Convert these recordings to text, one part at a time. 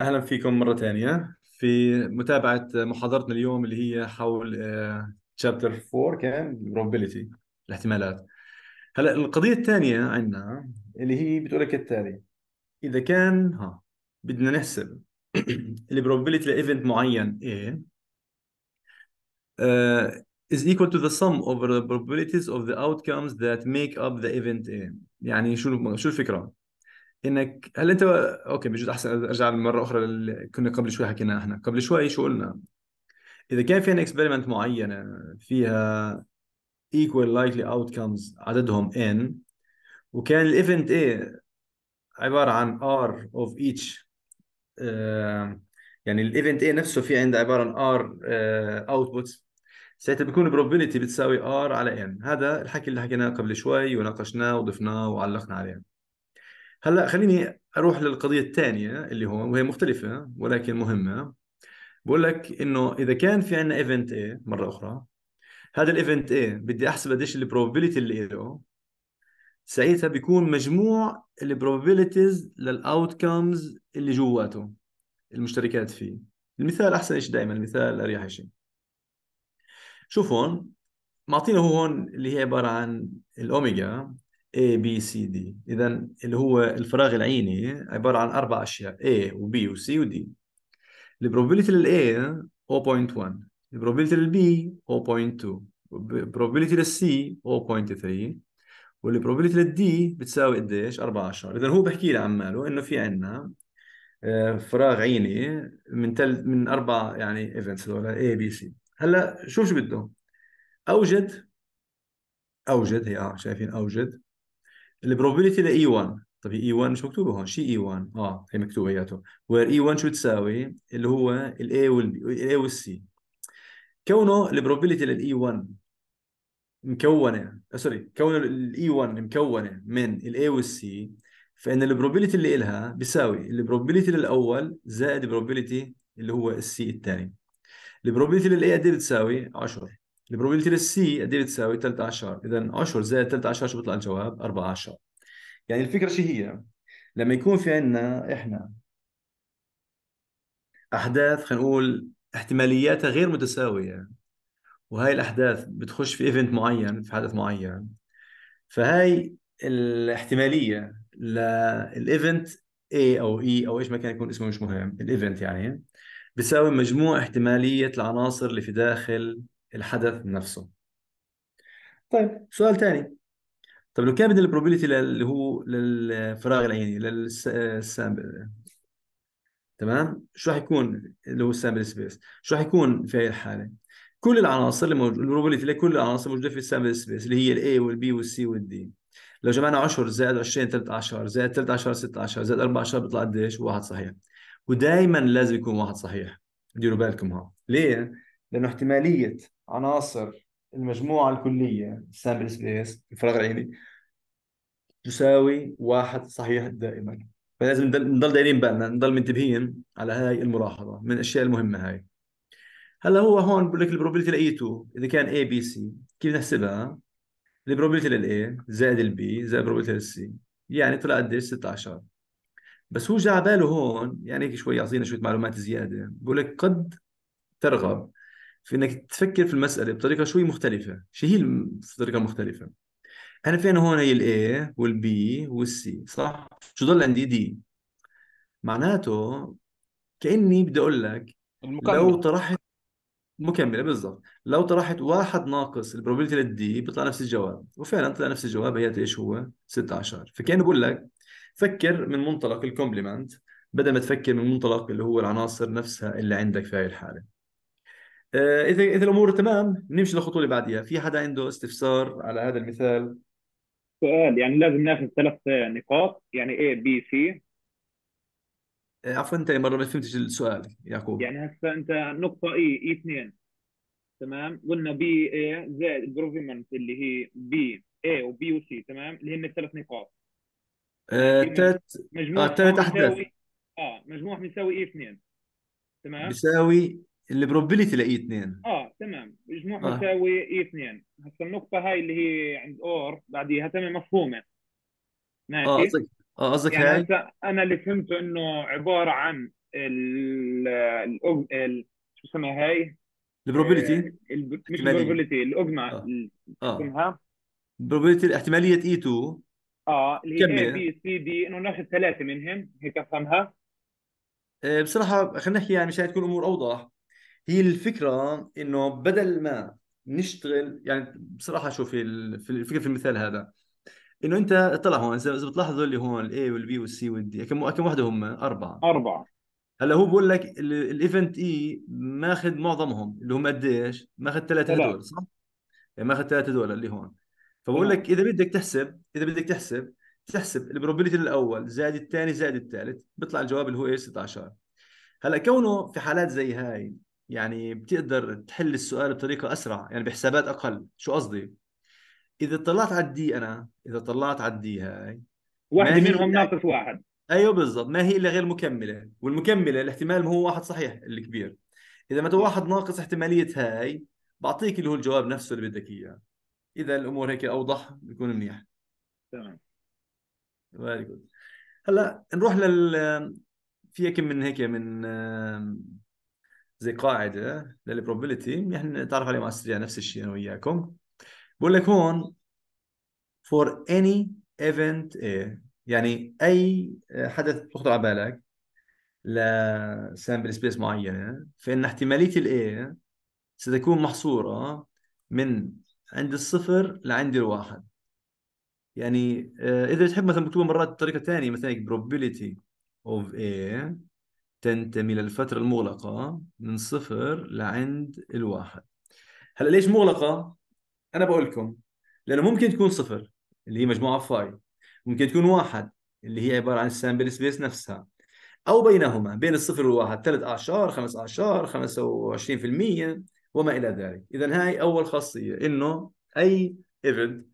أهلا فيكم مرة ثانية في متابعة محاضرتنا اليوم اللي هي حول تشابتر آه، 4 كان probability الاحتمالات هلا القضية الثانية عندنا اللي هي بتقول لك التالي إذا كان ها بدنا نحسب probability لإيفنت معين A آه، is equal to the sum over the probabilities of the outcomes that make up the event A يعني شو شو الفكرة؟ انك هل انت اوكي بجوز احسن ارجع مره اخرى اللي كنا قبل شوي حكينا احنا قبل شوي شو قلنا اذا كان في عندنا اكسبيرمنت معينه فيها لايكلي اوت outcomes عددهم n وكان الايفنت اي عباره عن ار اوف ايتش يعني الايفنت اي نفسه في عنده عباره عن ار اوتبوتس ساعتها بيكون probability بتساوي ار على n هذا الحكي اللي حكيناه قبل شوي وناقشناه وضفناه وعلقنا عليه هلا خليني اروح للقضيه الثانيه اللي هون وهي مختلفه ولكن مهمه بقول لك انه اذا كان في عندنا ايفنت اي مره اخرى هذا الايفنت اي بدي احسب قديش البروبابيلتي اللي له ساعتها بيكون مجموع البروبابيلتيز للاوتكمز اللي جواته المشتركات فيه المثال احسن شيء دائما المثال اريح شيء شوف هون معطينا هو هون اللي هي عباره عن الاوميجا A B C D إذا اللي هو الفراغ العيني عبارة عن أربع أشياء A و B و C و D البروبابيلتي لل A 0.1 البروبابيلتي لل B 0.2 البروبابيلتي لل C 0.3 والبروبابيلتي لل D بتساوي قديش 14 إذا هو بحكي لي عماله إنه في عندنا آه، فراغ عيني من تل من أربع يعني ايفنتس هذول A B C هلا شوف شو بده أوجد أوجد هي آه شايفين أوجد البروبابيلتي ل اي 1 طيب اي 1 مش مكتوبه هون شي اي e 1 اه هي مكتوبه اياته وير اي 1 شو تساوي اللي هو الاي الاي والسي كونه البروبابيلتي للاي 1 مكونه سوري آه، كونه الاي 1 e مكونه من الاي والسي فان البروبابيلتي اللي إلها بيساوي البروبابيلتي للاول زائد البروبابيلتي اللي هو السي الثاني البروبابيلتي للاي قد ايه بتساوي 10 البروبابيلتي للسي قد ايه بتساوي 13 اذا 10 زائد 13 شو بيطلع الجواب 14 يعني الفكره شو هي لما يكون في عندنا احنا احداث خلينا نقول احتمالياتها غير متساويه وهي الاحداث بتخش في ايفنت معين في حدث معين فهي الاحتماليه للايفنت A او E او ايش ما كان يكون اسمه مش مهم الايفنت يعني بيساوي مجموع احتماليه العناصر اللي في داخل الحدث نفسه طيب سؤال ثاني طب لو كان بدنا البروبابيلتي اللي هو للفراغ العيني للسامبل تمام شو راح يكون اللي هو السامبل سبيس شو راح يكون في هاي الحاله كل العناصر اللي موجوده البروبابيلتي لكل العناصر الموجوده في السامبل سبيس اللي هي الاي والبي والسي والدي لو جمعنا 10 زائد 20 13 زائد 13 16 زائد 14 بيطلع قديش؟ واحد صحيح ودائما لازم يكون واحد صحيح ديروا بالكم ها ليه؟ لانه احتماليه عناصر المجموعة الكلية سامبل سبيس الفراغ العيني تساوي واحد صحيح دائما فلازم نضل دايرين بالنا نضل منتبهين على هاي الملاحظة من الأشياء المهمة هاي هلا هو هون بقول لك البروبابيلتي لقيته اذا كان اي بي سي كيف نحسبها؟ البروبابيلتي للاي زائد البي زائد البروبابيلتي للسي يعني طلع قديش 16 بس هو جا على باله هون يعني هيك شوي يعطينا شويه معلومات زياده بقول لك قد ترغب في انك تفكر في المساله بطريقه شوي مختلفه شو هي الطريقه المختلفه انا فين هون هي الاي والبي والسي صح شو ضل عندي دي معناته كاني بدي اقول لك المكمل. لو طرحت مكمله بالضبط لو طرحت واحد ناقص البروبابيلتي للدي بيطلع نفس الجواب وفعلا طلع نفس الجواب هي ايش هو 16 فكان بقول لك فكر من منطلق الكومبلمنت بدل ما تفكر من منطلق اللي هو العناصر نفسها اللي عندك في هاي الحاله آه، اذا اذا الامور تمام نمشي للخطوه اللي بعديها في حدا عنده استفسار على هذا المثال سؤال يعني لازم ناخذ ثلاث نقاط يعني A B C آه، عفوا انت مره ما فهمتش السؤال يعقوب يعني هسه انت نقطه اي اي 2 تمام قلنا بي اي زائد جروفمنت اللي هي بي اي وبي وسي تمام اللي هن الثلاث نقاط ثلاث آه، مجموع ثلاث احداث اه مجموع بيساوي e اي 2 تمام بيساوي بروبيليتي لاي اثنين اه تمام مجموعها آه. يساوي اي اثنين هسه النقطة هاي اللي هي عند اور بعديها تمام مفهومة ماشي اه قصدك اه قصدك يعني هاي انا اللي فهمته انه عبارة عن ال ال, شو اسمها هاي البروبيليتي آه، مش البروبيليتي الاجمع اه اسمها آه. البروبابيلتي احتمالية اي 2 اه اللي هي A B C D انه ناخذ ثلاثة منهم هيك افهمها آه، بصراحة خلينا نحكي يعني مشان تكون الامور اوضح هي الفكره انه بدل ما نشتغل يعني بصراحه شوفي الفكره في المثال هذا انه انت طلع هون اذا بتلاحظوا اللي هون الاي والبي والسي والدي كم كم وحده هم اربعه اربعه هلا هو بقول لك الايفنت اي e ماخذ معظمهم اللي هم قديش؟ ماخذ ثلاثه هدول صح؟ يعني ماخذ ثلاثه هدول اللي هون فبقول لك اذا بدك تحسب اذا بدك تحسب تحسب البروبابيلتي الاول زائد الثاني زائد الثالث بيطلع الجواب اللي هو ايش 16 هلا كونه في حالات زي هاي يعني بتقدر تحل السؤال بطريقه اسرع يعني بحسابات اقل شو قصدي اذا طلعت على الدي انا اذا طلعت على الدي هاي واحد منهم ناقص واحد ايوه بالضبط ما هي الا غير مكمله والمكمله الاحتمال ما هو واحد صحيح الكبير اذا ما واحد ناقص احتماليه هاي بعطيك اللي هو الجواب نفسه اللي بدك اياه اذا الامور هيك اوضح بيكون منيح تمام هلا نروح لل فيها كم من هيك من زي قاعده للبروبابيلتي نحن نتعرف عليه مؤسسه السريع نفس الشيء انا وياكم بقول لك هون for any event A يعني اي حدث بخطر على بالك لسامبل سبيس معينه فان احتماليه الاي ستكون محصوره من عند الصفر لعند الواحد يعني آه، اذا تحب مثلا مكتوبه مرات بطريقه ثانيه مثلا probability of A تنتمي للفترة المغلقة من صفر لعند الواحد هلا ليش مغلقة؟ أنا بقول لكم لأنه ممكن تكون صفر اللي هي مجموعة فاي ممكن تكون واحد اللي هي عبارة عن السامبل سبيس نفسها أو بينهما بين الصفر والواحد ثلاث أعشار خمس أعشار 25% وما إلى ذلك إذا هاي أول خاصية إنه أي ايفنت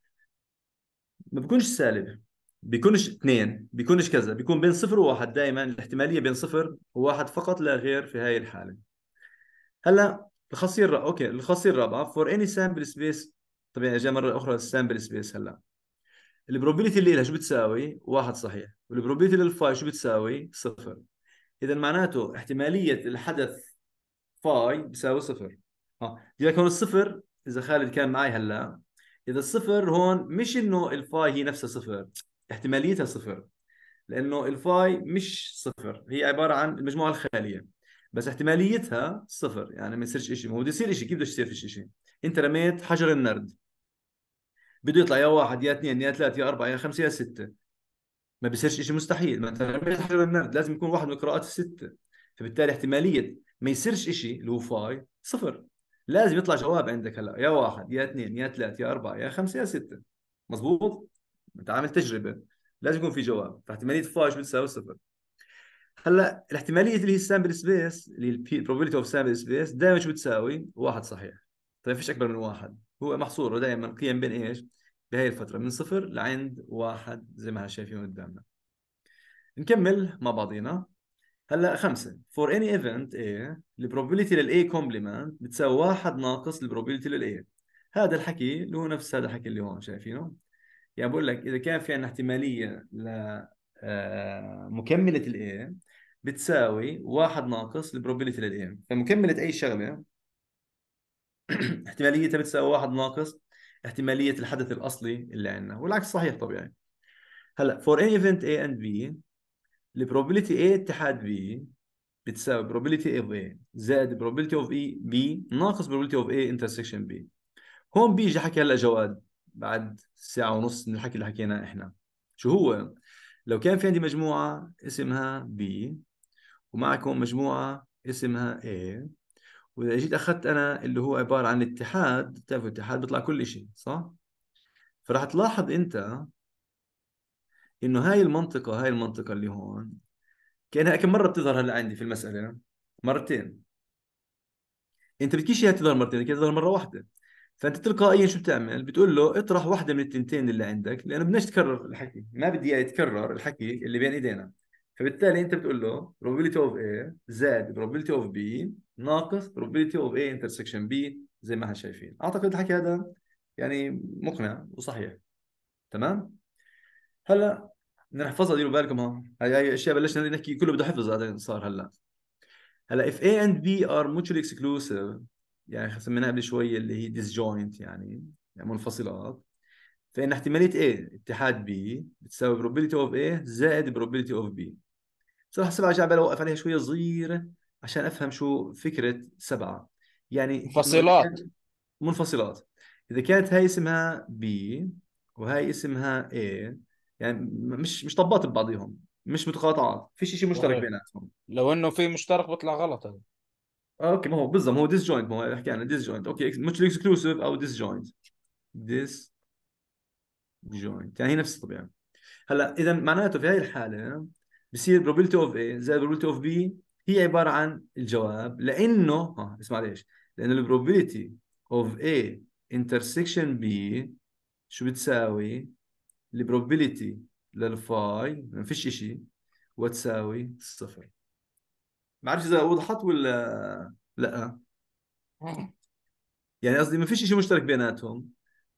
ما بكونش سالب بيكونش اثنين بيكونش كذا بيكون بين صفر وواحد دائما الاحتماليه بين صفر وواحد فقط لا غير في هاي الحاله هلا الخاصيه الرابعه اوكي الخاصيه الرابعه فور اني سامبل سبيس طبعا اجى مره اخرى السامبل سبيس هلا البروبابيلتي اللي لها شو بتساوي؟ واحد صحيح والبروبابيلتي للفاي شو بتساوي؟ صفر اذا معناته احتماليه الحدث فاي بيساوي صفر اه بدي هون الصفر اذا خالد كان معي هلا اذا الصفر هون مش انه الفاي هي نفسها صفر احتماليتها صفر لانه الفاي مش صفر هي عباره عن المجموعه الخاليه بس احتماليتها صفر يعني ما يصيرش شيء ما بده يصير شيء كيف بده يصير شيء انت رميت حجر النرد بده يطلع يا واحد يا اثنين يا ثلاثه يا اربعه يا خمسه يا سته ما بيصيرش شيء مستحيل ما انت رميت حجر النرد لازم يكون واحد من القراءات السته فبالتالي احتماليه ما يصيرش شيء اللي هو فاي صفر لازم يطلع جواب عندك هلا يا واحد يا اثنين يا ثلاثه يا اربعه يا خمسه يا سته مزبوط انت عامل تجربه لازم يكون في جواب فاحتماليه الفوز بتساوي صفر هلا الاحتماليه اللي هي السامبل سبيس اللي البروبابيلتي اوف سامبل سبيس دائما شو بتساوي؟ واحد صحيح طيب فيش اكبر من واحد هو محصور دائما قيم بين ايش؟ بهي الفتره من صفر لعند واحد زي ما احنا شايفين قدامنا نكمل مع بعضينا هلا خمسة فور اني ايفنت اي البروبابيلتي للاي كومبلمنت بتساوي واحد ناقص البروبابيلتي للاي هذا الحكي اللي هو نفس هذا الحكي اللي هون شايفينه يعني بقول لك اذا كان في عندنا احتماليه ل آه، مكمله الاي بتساوي واحد ناقص البروبابيلتي للاي فمكمله اي شغله احتماليتها بتساوي واحد ناقص احتماليه الحدث الاصلي اللي عندنا والعكس صحيح طبيعي هلا فور اي ايفنت A اند B البروبابيلتي A اتحاد B بتساوي probability of A زائد probability of E B ناقص probability of A intersection B هون بيجي حكي هلا جواد بعد ساعه ونص من الحكي اللي حكيناه احنا شو هو لو كان في عندي مجموعه اسمها بي ومعكم مجموعه اسمها A واذا جيت اخذت انا اللي هو عباره عن اتحاد بتعرفوا الاتحاد بيطلع كل شيء صح؟ فراح تلاحظ انت انه هاي المنطقه هاي المنطقه اللي هون كانها كم مره بتظهر هلا عندي في المساله؟ مرتين انت بدكش اياها تظهر مرتين بدك تظهر مره واحده فانت تلقائيا شو بتعمل؟ بتقول له اطرح واحده من التنتين اللي عندك لانه بدناش تكرر الحكي، ما بدي اياه يتكرر الحكي اللي بين ايدينا. فبالتالي انت بتقول له probability of A زائد probability of B ناقص probability of A intersection B زي ما احنا شايفين، اعتقد الحكي هذا يعني مقنع وصحيح. تمام؟ هلا بدنا نحفظها ديروا بالكم ها هي هي اشياء بلشنا نحكي كله بده حفظ هذا صار هلا هلا if A and B are mutually exclusive يعني سميناها قبل شوي اللي هي ديسجوينت يعني, يعني منفصلات فإن احتمالية A اتحاد B بتساوي probability of A زائد probability of B صراحة سبعة جاي اوقف عليها شوية صغيرة عشان أفهم شو فكرة سبعة يعني منفصلات منفصلات إذا كانت هاي اسمها B وهاي اسمها A يعني مش مش طبات ببعضهم مش متقاطعات فيش شيء مشترك بيناتهم لو انه في مشترك بيطلع غلط هذا آه، اوكي ما هو بالضبط ما هو ديس جوينت ما هو بحكي عنه ديس جوينت اوكي مش اكسكلوسيف او ديس جوينت ديس جوينت يعني هي نفس الطبيعه هلا اذا معناته في هاي الحاله بصير probability اوف A زائد probability اوف B هي عباره عن الجواب لانه ها آه، اسمع ليش لانه probability اوف A intersection B شو بتساوي probability للفاي ما فيش شيء وتساوي صفر ما اعرفش اذا وضحت ولا لا يعني قصدي ما فيش شيء مشترك بيناتهم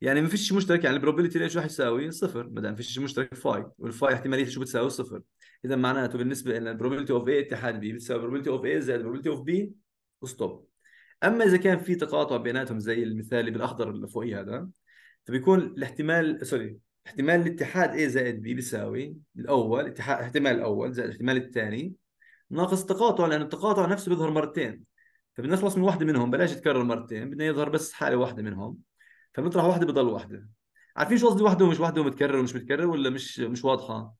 يعني ما فيش شيء مشترك يعني البروبابيلتي شو راح يساوي صفر ما دام ما فيش شيء مشترك فاي والفاي احتماليه شو بتساوي صفر اذا معناته بالنسبه لنا البروبابيلتي اوف اي اتحاد بي بتساوي البروبابيلتي اوف اي زائد البروبابيلتي اوف بي وستوب اما اذا كان في تقاطع بيناتهم زي المثال بالاخضر اللي هذا فبيكون الاحتمال سوري احتمال الاتحاد A زائد B بيساوي الاول اتحاد الاحتمال الاول زائد الاحتمال الثاني ناقص تقاطع لان التقاطع نفسه بيظهر مرتين فبدنا نخلص من وحده منهم بلاش يتكرر مرتين بدنا يظهر بس حاله واحده منهم فبنطرح وحده بضل وحده عارفين شو قصدي وحده ومش وحده ومتكرر ومش متكرر ولا مش مش واضحه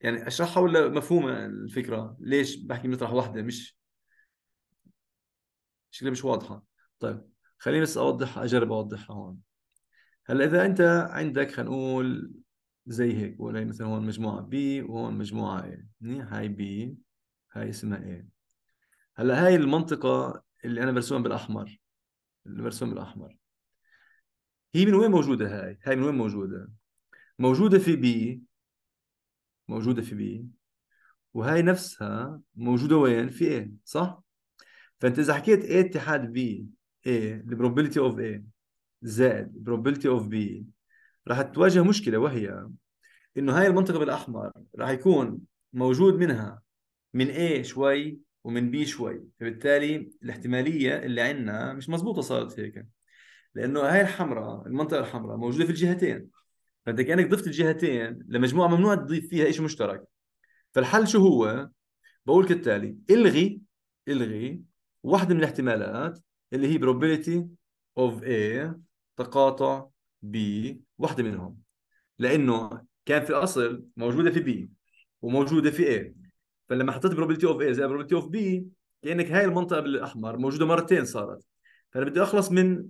يعني اشرحها ولا مفهومه الفكره ليش بحكي بنطرح وحده مش شكلها مش واضحه طيب خليني بس اوضح اجرب اوضحها هون هلا اذا انت عندك خلينا نقول زي هيك بقول مثلا هون مجموعة بي وهون مجموعة منيح هاي بي هاي اسمها A هلا هاي المنطقة اللي أنا برسمها بالأحمر اللي برسمها بالأحمر هي من وين موجودة هاي؟ هاي من وين موجودة؟ موجودة في بي موجودة في بي وهاي نفسها موجودة وين؟ في A صح؟ فأنت إذا حكيت A اتحاد بي A probability of A زائد probability of B راح تواجه مشكله وهي انه هاي المنطقه بالاحمر راح يكون موجود منها من A شوي ومن B شوي فبالتالي الاحتماليه اللي عندنا مش مزبوطه صارت هيك لانه هاي الحمراء المنطقه الحمراء موجوده في الجهتين فانت كانك ضفت الجهتين لمجموعه ممنوع تضيف فيها شيء مشترك فالحل شو هو بقول كالتالي الغي الغي واحده من الاحتمالات اللي هي probability of A تقاطع بوحده منهم لانه كان في الاصل موجوده في بي وموجوده في اي فلما حطيت بروبليتي اوف اي زي بروبليتي اوف بي كانك هاي المنطقه بالاحمر موجوده مرتين صارت فانا بدي اخلص من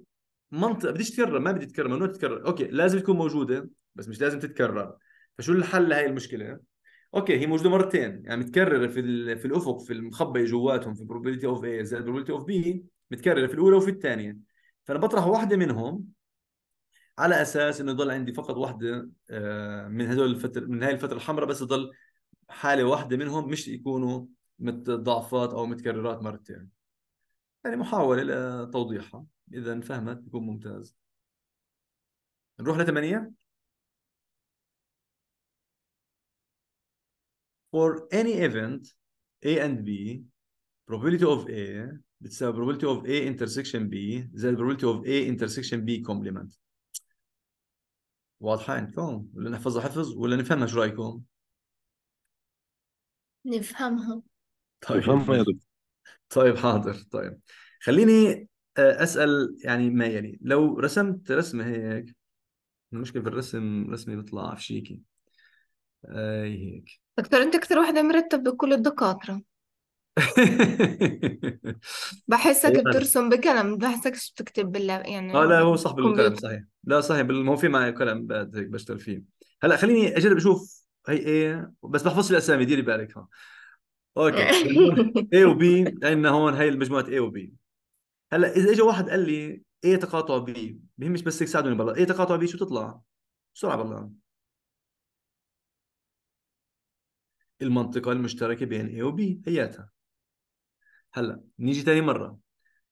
منطقه بديش تتكرر ما بدي تتكرر ممنوع تتكرر اوكي لازم تكون موجوده بس مش لازم تتكرر فشو الحل لهي المشكله اوكي هي موجوده مرتين يعني متكرره في في الافق في المخبي جواتهم في بروبليتي اوف اي زائد بروبليتي اوف بي متكرره في الاولى وفي الثانيه فانا بطرح واحده منهم على اساس انه يضل عندي فقط وحده آه، من هذول الفتر من هاي الفتره الحمراء بس يضل حاله واحده منهم مش يكونوا متضاعفات او متكررات مرتين يعني محاوله لتوضيحها اذا فهمت بكون ممتاز نروح لثمانية For any event A and B probability of A بتساوي probability of A intersection B زائد probability of A intersection B complement واضحة عندكم ولا نحفظها حفظ ولا نفهمها شو رأيكم؟ نفهمها طيب نفهمها يا دكتور طيب حاضر طيب خليني آه، أسأل يعني ما يلي لو رسمت رسمة هيك المشكلة في الرسم رسمي بيطلع شيكي أي آه، هيك دكتور انت اكثر واحدة مرتب بكل الدكاترة بحسك إيه، طيب. بترسم بقلم بحسك بتكتب بال يعني اه لا هو صح بالقلم صحيح لا صحيح ما هو في معي قلم بعد هيك بشتغل فيه هلا خليني اجرب اشوف هي ايه بس بحفظ الاسامي ديري بالك ها اوكي اي وبي عندنا هون هي المجموعه اي وبي هلا اذا اجى واحد قال لي ايه تقاطع بي بهمش بس يساعدوني بالله ايه تقاطع بي شو تطلع؟ بسرعه بالله المنطقه المشتركه بين اي وبي هياتها هلا نيجي تاني مره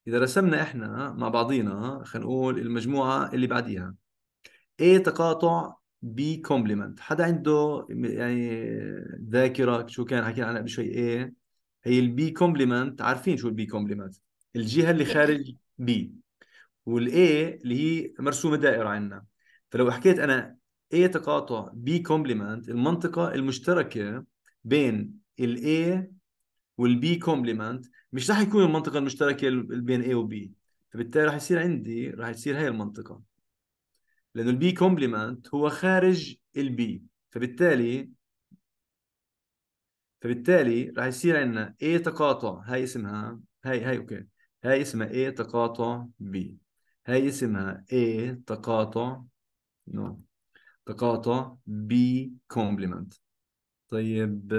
اذا رسمنا احنا مع بعضينا خلينا نقول المجموعه اللي بعديها A تقاطع B كومبلمنت حدا عنده يعني ذاكره شو كان حكينا عنها قبل شوي A هي البي كومبلمنت عارفين شو البي كومبلمنت الجهه اللي خارج B والاي اللي هي مرسومه دائره عندنا فلو حكيت انا A تقاطع B كومبلمنت المنطقه المشتركه بين الاي والبي كومبلمنت مش راح يكون المنطقه المشتركه بين A وبي فبالتالي راح يصير عندي راح تصير هي المنطقه لانه البي كومبلمنت هو خارج البي فبالتالي فبالتالي راح يصير عندنا A تقاطع هاي اسمها هاي هاي اوكي هاي اسمها A تقاطع B هاي اسمها A تقاطع نو تقاطع B كومبلمنت طيب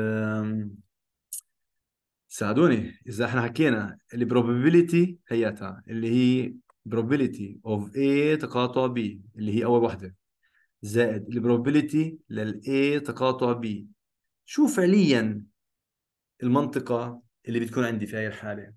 ساعدوني اذا احنا حكينا البروبابيليتي هيتها اللي هي probability of A تقاطع B اللي هي اول وحده زائد البروبابيليتي لل A تقاطع B شو فعليا المنطقه اللي بتكون عندي في هاي الحاله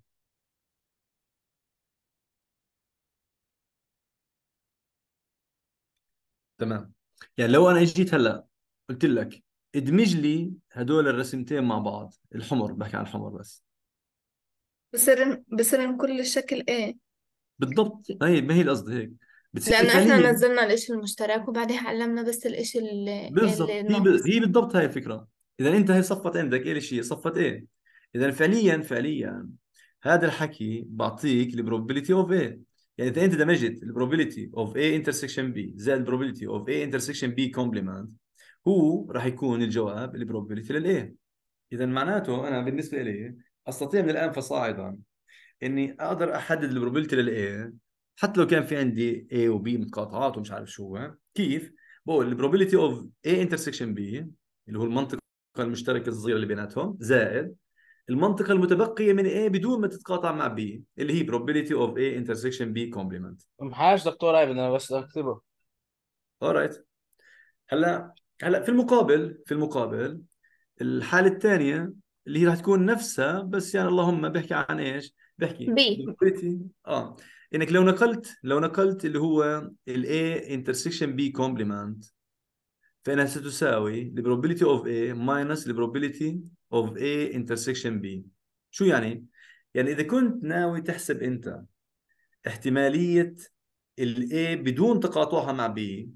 تمام يعني لو انا اجيت هلا قلت لك ادمج لي هدول الرسمتين مع بعض الحمر بحكي عن الحمر بس بصير بصير كل الشكل ايه بالضبط هي ما هي القصد هيك بتصير لانه احنا نزلنا الاشي المشترك وبعدها علمنا بس الاشي اللي بالضبط هي, ب... هي بالضبط هاي الفكره اذا انت هي صفت عندك ايه الشيء صفت ايه اذا فعليا فعليا هذا الحكي بعطيك البروبابيلتي اوف ايه يعني اذا انت دمجت البروبابيلتي اوف ايه انترسكشن بي زائد البروبابيلتي اوف ايه انترسكشن بي كومبلمنت هو راح يكون الجواب البروبابيلتي للايه اذا معناته انا بالنسبه لي استطيع من الان فصاعدا اني اقدر احدد البروبابيلتي للايه حتى لو كان في عندي اي وبي متقاطعات ومش عارف شو كيف بقول البروبابيلتي اوف اي انترسكشن بي اللي هو المنطقه المشتركه الصغيره اللي بيناتهم زائد المنطقه المتبقيه من A بدون ما تتقاطع مع B اللي هي probability of A intersection B complement محاش دكتور ايفن انا بس اكتبه alright هلا هلا في المقابل في المقابل الحاله الثانيه اللي هي رح تكون نفسها بس يعني اللهم بحكي عن ايش؟ بحكي بي اه انك لو نقلت لو نقلت اللي هو ال A intersection B complement فانها ستساوي the probability of A minus the probability of A intersection B شو يعني؟ يعني اذا كنت ناوي تحسب انت احتماليه ال A بدون تقاطعها مع B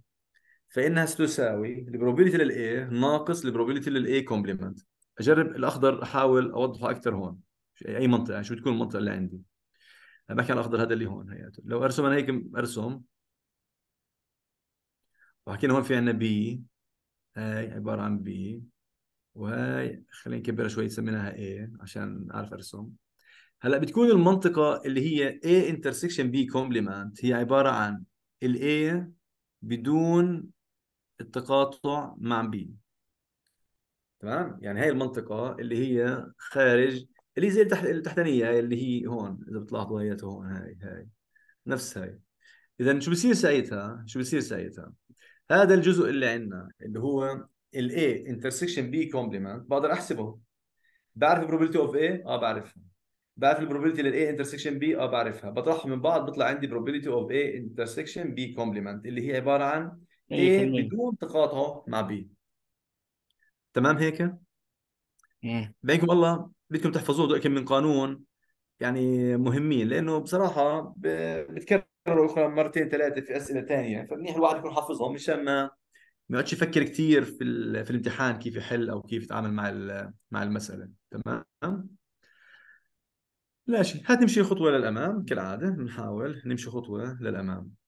فانها ستساوي البروبابيلتي للاي ناقص البروبابيلتي للاي كومبلمنت اجرب الاخضر احاول اوضحه اكثر هون اي منطقه يعني شو تكون المنطقه اللي عندي بحكي عن الاخضر هذا اللي هون هياته لو ارسم انا هيك ارسم وحكينا هون في عندنا بي هاي عباره عن بي وهي خلينا نكبرها شوي سميناها اي عشان اعرف ارسم هلا بتكون المنطقه اللي هي A intersection B complement هي عباره عن ال A بدون التقاطع مع بي تمام يعني هاي المنطقة اللي هي خارج اللي زي التحت... التحتانية اللي هي هون إذا بتلاحظوا هي هون هاي هاي نفس هاي إذا شو بصير ساعتها؟ شو بصير ساعتها؟ هذا الجزء اللي عندنا اللي هو ال A intersection B complement بقدر أحسبه بعرف probability of A؟ آه بعرفها بعرف البروبابيلتي لل A intersection B اه بعرفها بطرحهم من بعض بيطلع عندي probability of A intersection B complement اللي هي عباره عن A ايه، إيه، بدون تقاطع مع بي تمام هيك؟ بينكم الله بدكم تحفظوه كم من قانون يعني مهمين لانه بصراحه بتكرروا مرتين ثلاثه في اسئله ثانيه فمنيح الواحد يكون حافظهم مشان ما ما يقعدش يفكر كثير في في الامتحان كيف يحل او كيف يتعامل مع مع المساله تمام لا شيء هات نمشي خطوه للامام كالعاده بنحاول نمشي خطوه للامام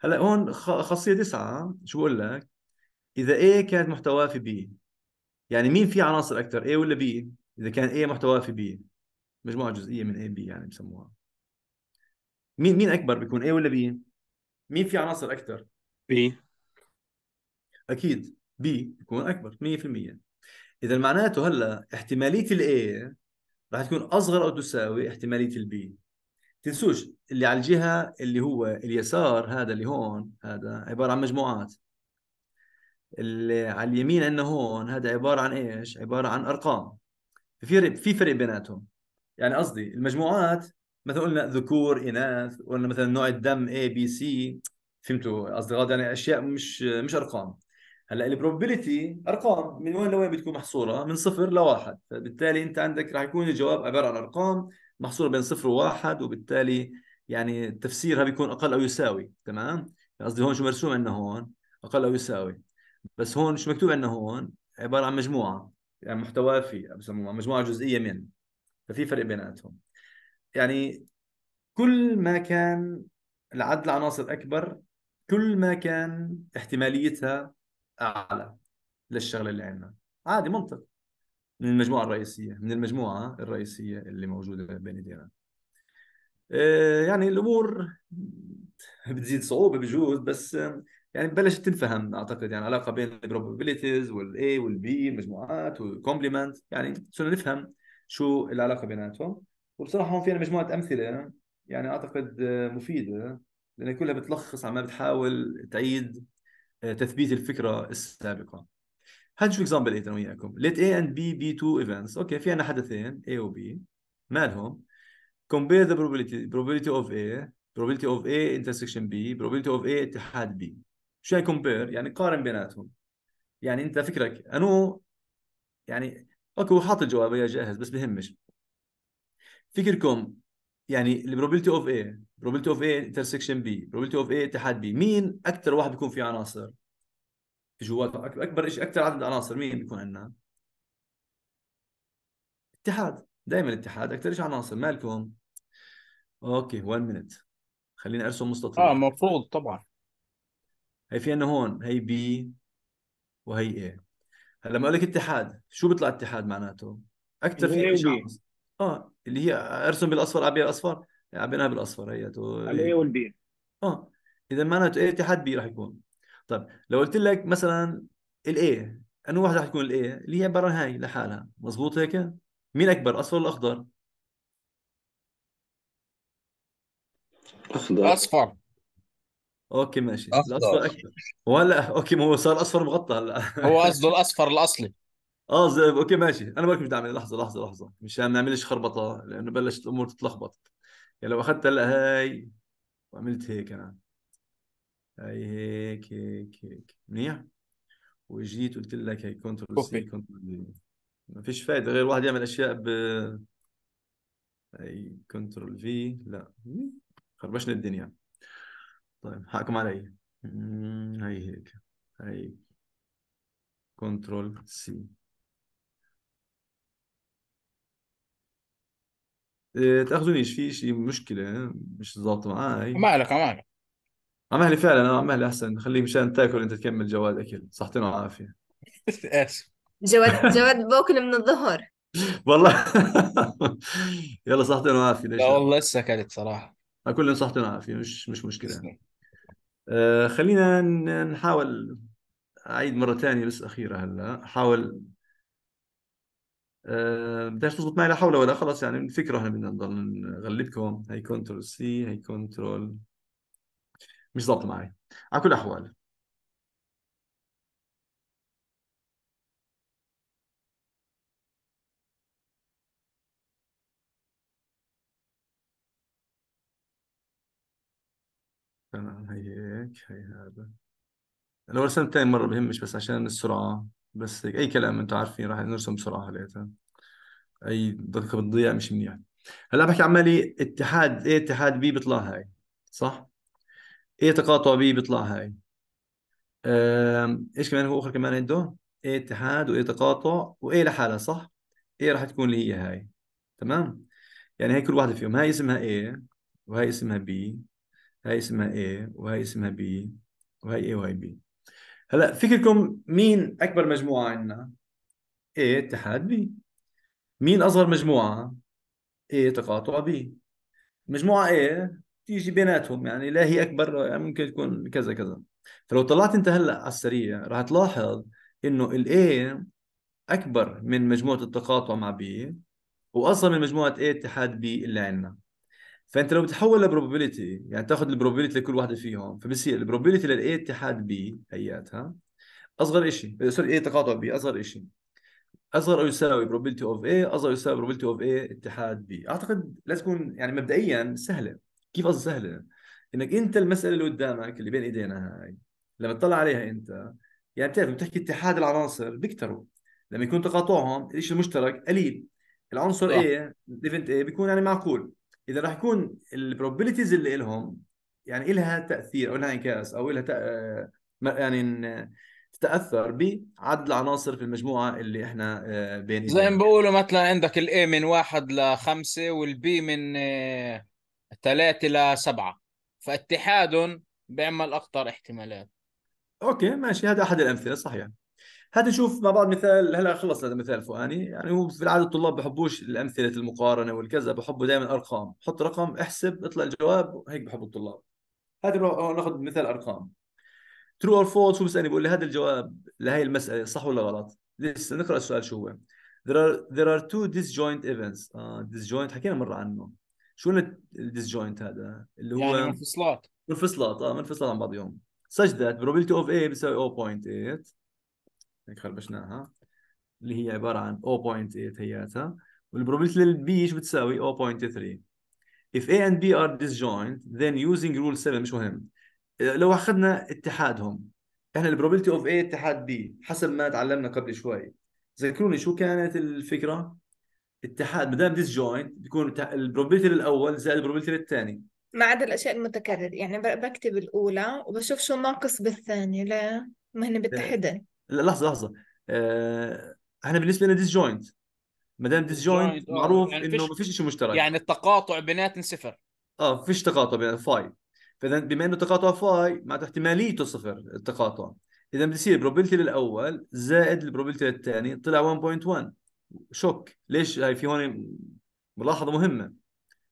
هلا هون خاصيه تسعه شو بقول لك اذا A كانت محتواه في B يعني مين في عناصر اكثر A ولا B اذا كان A محتواه في B مجموعه جزئيه من A بي يعني بسموها مين مين اكبر بيكون A ولا B مين في عناصر اكثر B اكيد B بيكون اكبر 100% اذا معناته هلا احتماليه الاي رح تكون اصغر او تساوي احتماليه البي تنسوش اللي على الجهه اللي هو اليسار هذا اللي هون هذا عباره عن مجموعات اللي على اليمين عندنا هون هذا عباره عن ايش عباره عن ارقام في في فرق بيناتهم يعني قصدي المجموعات مثلا قلنا ذكور اناث قلنا مثلا نوع الدم اي بي سي فهمتوا قصدي غلط يعني اشياء مش مش ارقام هلا البروبابيلتي ارقام من وين لوين بتكون محصوره من صفر لواحد فبالتالي انت عندك راح يكون الجواب عباره عن ارقام محصوره بين صفر وواحد وبالتالي يعني تفسيرها بيكون اقل او يساوي تمام قصدي هون شو مرسوم عندنا هون اقل او يساوي بس هون شو مكتوب عندنا هون عباره عن مجموعه يعني محتوى في بسموها مجموعه جزئيه من ففي فرق بيناتهم يعني كل ما كان العدد العناصر اكبر كل ما كان احتماليتها اعلى للشغله اللي عندنا عادي منطق من المجموعه الرئيسيه من المجموعه الرئيسيه اللي موجوده بين ايدينا آه، يعني الامور بتزيد صعوبه بجوز بس آه، يعني بلشت تنفهم اعتقد يعني علاقه بين البروبابيليتيز والاي والبي المجموعات والكومبلمنت يعني صرنا نفهم شو العلاقه بيناتهم وبصراحه هون في مجموعه امثله يعني اعتقد آه، مفيده لان كلها بتلخص عم بتحاول تعيد تثبيت الفكره السابقه هاد شو اكزامبل ايت انا وياكم let A and B be two events اوكي في عندنا حدثين A و B مالهم compare the probability probability of A probability of A intersection B probability of A اتحاد B شو يعني compare يعني قارن بيناتهم يعني انت فكرك انو يعني اوكي هو حاط الجواب يا جاهز بس بهمش فكركم يعني probability of A probability of A intersection B probability of A اتحاد B مين اكثر واحد بيكون في عناصر جواتها اكبر شيء اكثر عدد عناصر مين بيكون عندنا؟ اتحاد دائما اتحاد اكثر شيء عناصر مالكم اوكي 1 مينت خليني ارسم مستطيل اه المفروض طبعا هي في عندنا هون هي بي وهي ايه هلا لما اقول لك اتحاد شو بيطلع اتحاد معناته؟ اكثر في شيء اه اللي هي ارسم بالاصفر ابيع الاصفر عبيناها يعني بالاصفر هي الاي والبي اه اذا معناته ايه اتحاد بي راح يكون طيب لو قلت لك مثلا الاي انه واحد رح تكون الاي اللي هي عباره هاي لحالها مزبوط هيك مين اكبر اصفر ولا اخضر اخضر اصفر اوكي ماشي أخضر. الاصفر اكبر ولا اوكي ما هو صار اصفر مغطى هلا هو قصده الاصفر الاصلي اه اوكي ماشي انا بركي مش دعمل لحظه لحظه لحظه مشان ما نعملش خربطه لانه بلشت الامور تتلخبط يعني لو اخذت هلا هاي وعملت هيك انا هاي هيك هيك هيك منيح وجيت قلت لك هي كنترول سي كنترول دي ما فيش فايده غير واحد يعمل اشياء ب هي كنترول في لا خربشنا الدنيا طيب حقكم علي هي هيك هي كنترول سي إيه، تاخذونيش في شيء مشكله مش ضابط معي ما عليك ما عليك عم اهلي فعلا آه، عم اهلي احسن خليك مشان تاكل انت تكمل جواد اكل صحتين وعافيه اسف جواد جواد باكل من الظهر والله يلا صحتين وعافيه لا والله لسه اكلت صراحه آه، كلنا صحتنا وعافيه مش مش مشكله آه خلينا نحاول اعيد مره ثانيه بس اخيره هلا حاول أه بدهاش تزبط معي لا حول ولا خلص يعني الفكره احنا بدنا نضل نغلبكم هي كنترول سي هي كنترول مش ضابط معي على كل الاحوال تمام هي هيك هي هذا لو رسمت ثاني مرة بهمش بس عشان السرعة بس هيك أي كلام انتم عارفين راح نرسم بسرعة ليتها أي دقيقة بتضيع مش منيح هلا بحكي عمالي اتحاد ايه اتحاد بي بيطلع هاي صح؟ ايه تقاطع بي بيطلع هاي ايش كمان هو اخر كمان عنده ايه اتحاد وايه تقاطع وايه لحالها صح ايه راح تكون اللي هي هاي تمام يعني هي كل واحده فيهم هاي اسمها ايه وهي اسمها بي هاي اسمها ايه وهي اسمها بي وهي ايه وهي بي هلا فكركم مين اكبر مجموعه عندنا ايه اتحاد بي مين اصغر مجموعه ايه تقاطع بي مجموعه ايه تيجي بيناتهم يعني لا هي اكبر يعني ممكن تكون كذا كذا فلو طلعت انت هلا على السريع راح تلاحظ انه الاي اكبر من مجموعه التقاطع مع بي واصغر من مجموعه اي اتحاد بي اللي عندنا فانت لو بتحول لبروبابيلتي يعني تاخذ البروبابيلتي لكل واحده فيهم فبصير البروبابيلتي للاي اتحاد بي هياتها اصغر شيء سوري اي تقاطع بي اصغر شيء اصغر او يساوي probability of A اصغر يساوي probability of A اتحاد B اعتقد لا تكون يعني مبدئيا سهله كيف قصدي سهله انك انت المساله اللي قدامك اللي بين ايدينا هاي لما تطلع عليها انت يعني بتعرف بتحكي اتحاد العناصر بيكتروا لما يكون تقاطعهم الشيء المشترك قليل العنصر ايه ديفنت ايه بيكون يعني معقول اذا راح يكون البروبابيلتيز اللي لهم يعني إلها تاثير او لها انعكاس او إلها تأ... آه، يعني تتاثر بعدد العناصر في المجموعه اللي احنا آه، بين زي ما بيقولوا مثلا عندك الاي من واحد لخمسه والبي من آه، ثلاثة لسبعة فاتحاد بيعمل أخطر احتمالات أوكي ماشي هذا أحد الأمثلة صحيح هات نشوف مع بعض مثال هلا خلص هذا مثال فؤاني يعني هو في العاده الطلاب بحبوش الامثله المقارنه والكذا بحبوا دائما ارقام حط رقم احسب اطلع الجواب هيك بحبوا الطلاب هات ناخذ مثال ارقام ترو اور فولس شو بيسالني بيقول لي هذا الجواب لهي المساله صح ولا غلط لسه نقرا السؤال شو هو there are there are two disjoint events uh, disjoint حكينا مره عنه شو الديسجوينت هذا اللي هو يعني منفصلات منفصلات اه منفصلات عن بعضهم سجدت probability of A بيساوي 0.8 هيك خربشناها اللي هي عباره عن 0.8 هياتها والبروبابيلتي للبي ايش بتساوي 0.3 if A and B are disjoint then using rule 7 مش مهم آه، لو اخذنا اتحادهم احنا البروبابيلتي اوف A اتحاد B حسب ما تعلمنا قبل شوي ذكروني شو كانت الفكره اتحاد ما دام ديس جوينت بيكون البروبيتر الاول زائد البروبيتر الثاني ما عدا الاشياء المتكرره يعني بكتب الاولى وبشوف شو ناقص بالثانيه لا ما هن بتحدن لا لحظه لحظه أه... احنا بالنسبه لنا ديس جوينت ما دام ديس جوينت آه، معروف يعني انه ما فيش شيء مشترك يعني التقاطع بيناتهم صفر اه فيش تقاطع بين فاي فاذا بما انه تقاطع فاي معناته احتماليته صفر التقاطع اذا بصير البروبيلتي للاول زائد البروبيلتي للثاني طلع 1.1 شوك ليش هاي في هون ملاحظه مهمه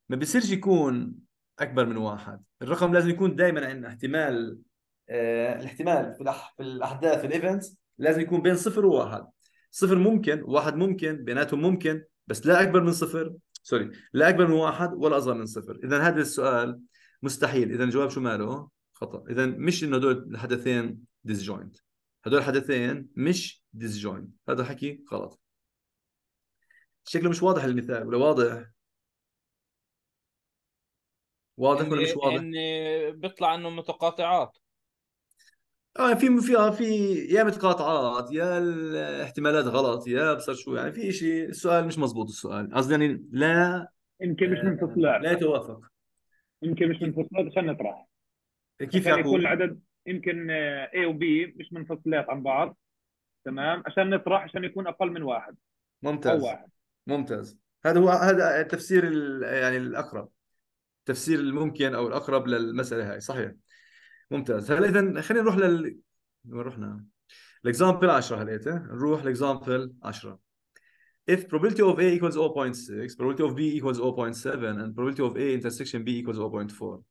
ما بيصيرش يكون اكبر من واحد الرقم لازم يكون دائما عندنا احتمال آه الاحتمال في, الأح... في الاحداث في الايفنتس لازم يكون بين صفر وواحد صفر ممكن واحد ممكن بيناتهم ممكن بس لا اكبر من صفر سوري لا اكبر من واحد ولا اصغر من صفر اذا هذا السؤال مستحيل اذا الجواب شو ماله خطا اذا مش انه هدول الحدثين ديسجوينت هدول الحدثين مش ديسجوينت هذا حكي غلط شكله مش واضح المثال ولا واضح واضح ولا مش واضح ان بيطلع انه متقاطعات اه في في آه، في يا متقاطعات يا الاحتمالات غلط يا بصير شو يعني في شيء السؤال مش مزبوط السؤال قصدي يعني لا يمكن مش آه، منفصل لا يتوافق يمكن مش منفصلات عشان نطرح كيف يعني يكون العدد يمكن آه، A و B مش منفصلات عن بعض تمام عشان نطرح عشان يكون اقل من واحد ممتاز او واحد ممتاز هذا هو هذا التفسير يعني الاقرب التفسير الممكن او الاقرب للمساله هاي صحيح ممتاز هلا اذا خلينا نروح لل وين رحنا؟ الاكزامبل 10 هلأ نروح الاكزامبل 10 if probability of A equals 0.6 probability of B equals 0.7 and probability of A intersection B equals 0.4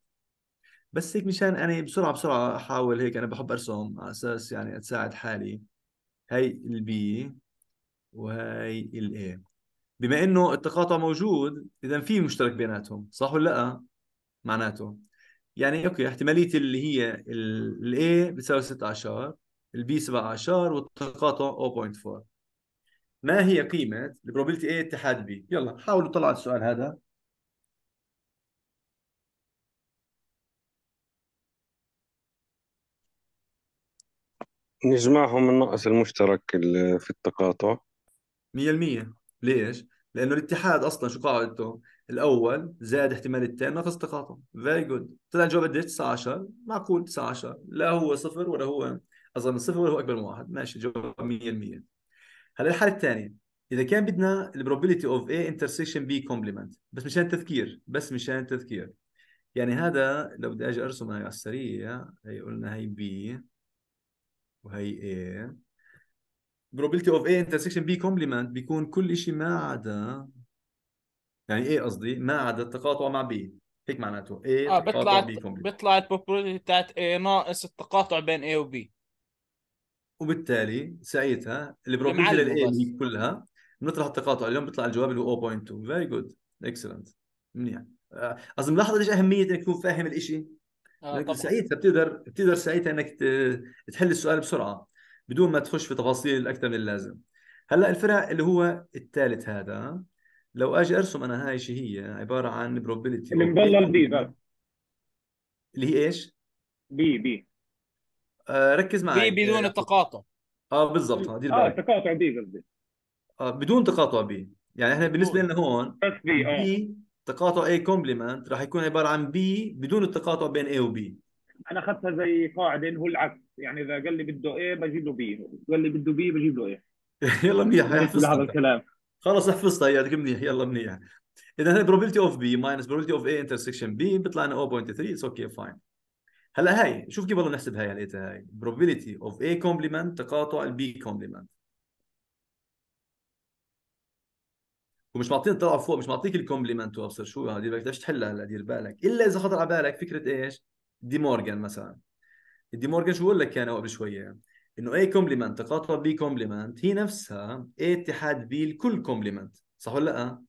بس هيك مشان انا بسرعه بسرعه احاول هيك انا بحب ارسم على اساس يعني اتساعد حالي هاي البي وهاي الاي بما انه التقاطع موجود اذا في مشترك بيناتهم صح ولا لا معناته يعني اوكي احتماليه اللي هي الاي بتساوي 16 البي 17 والتقاطع 0.4 ما هي قيمه البروبابيلتي اي اتحاد بي يلا حاولوا طلعوا السؤال هذا نجمعهم ناقص المشترك في التقاطع 100% ليش؟ لانه الاتحاد اصلا شو قاعدته؟ الاول زاد احتمال الثاني ناقص التقاطم فيري جود طلع الجواب قديش 9 10 معقول 9 10 لا هو صفر ولا هو اظن صفر ولا هو اكبر من واحد ماشي جواب 100% هلا الحاله الثانيه اذا كان بدنا البروبيليتي اوف A انترسيكشن B كومبلمنت بس مشان التذكير بس مشان التذكير يعني هذا لو بدي اجي ارسم هاي على السريع هي قلنا هي B وهي A probability of A intersection B complement بيكون كل شيء ما عدا يعني A قصدي ما عدا التقاطع مع B هيك معناته A آه بيطلع B complement بيطلع البروبابيلتي بتاعت A ناقص التقاطع بين A وB وبالتالي ساعتها البروبيلتي للاي A كلها بنطرح التقاطع اليوم بيطلع الجواب اللي هو 0.2 فيري جود اكسلنت منيح قصدي آه، ملاحظ ليش اهميه انك تكون فاهم الشيء آه ساعتها بتقدر بتقدر ساعتها انك تحل السؤال بسرعه بدون ما تخش في تفاصيل اكثر من اللازم هلا الفرع اللي هو الثالث هذا لو اجي ارسم انا هاي شيء هي عباره عن probability اللي مضلل بي بس اللي هي ايش؟ بي بي آه ركز معي بي بدون آه، التقاطع اه بالضبط هذه اه تقاطع بي قصدي آه بدون تقاطع بي يعني احنا بالنسبه لنا هون بس بي اه بي تقاطع اي كومبلمنت راح يكون عباره عن بي بدون التقاطع بين اي وبي انا اخذتها زي قاعده انه هو العكس يعني اذا قال لي بده ايه بجيب له بي قال لي بده بي بجيب له ايه يلا منيح حفظت هذا الكلام خلص حفظتها يعطيك منيح يلا منيح اذا هي probability اوف بي minus probability اوف اي انترسكشن بي بيطلع لنا 0.3 اتس اوكي فاين هلا هاي شوف كيف والله نحسب هاي لقيتها يعني إيه هاي probability of A complement تقاطع البي complement ومش معطيني طلع فوق مش معطيك الكومبلمنت وابصر شو هذه بدك تحلها هلا دير بالك الا اذا خطر على بالك فكره ايش؟ دي مورجان مثلا دي مورجان شو بقول لك كان قبل شويه انه A كومبلمنت تقاطع B كومبلمنت هي نفسها A اتحاد B الكل كومبلمنت صح ولا لا؟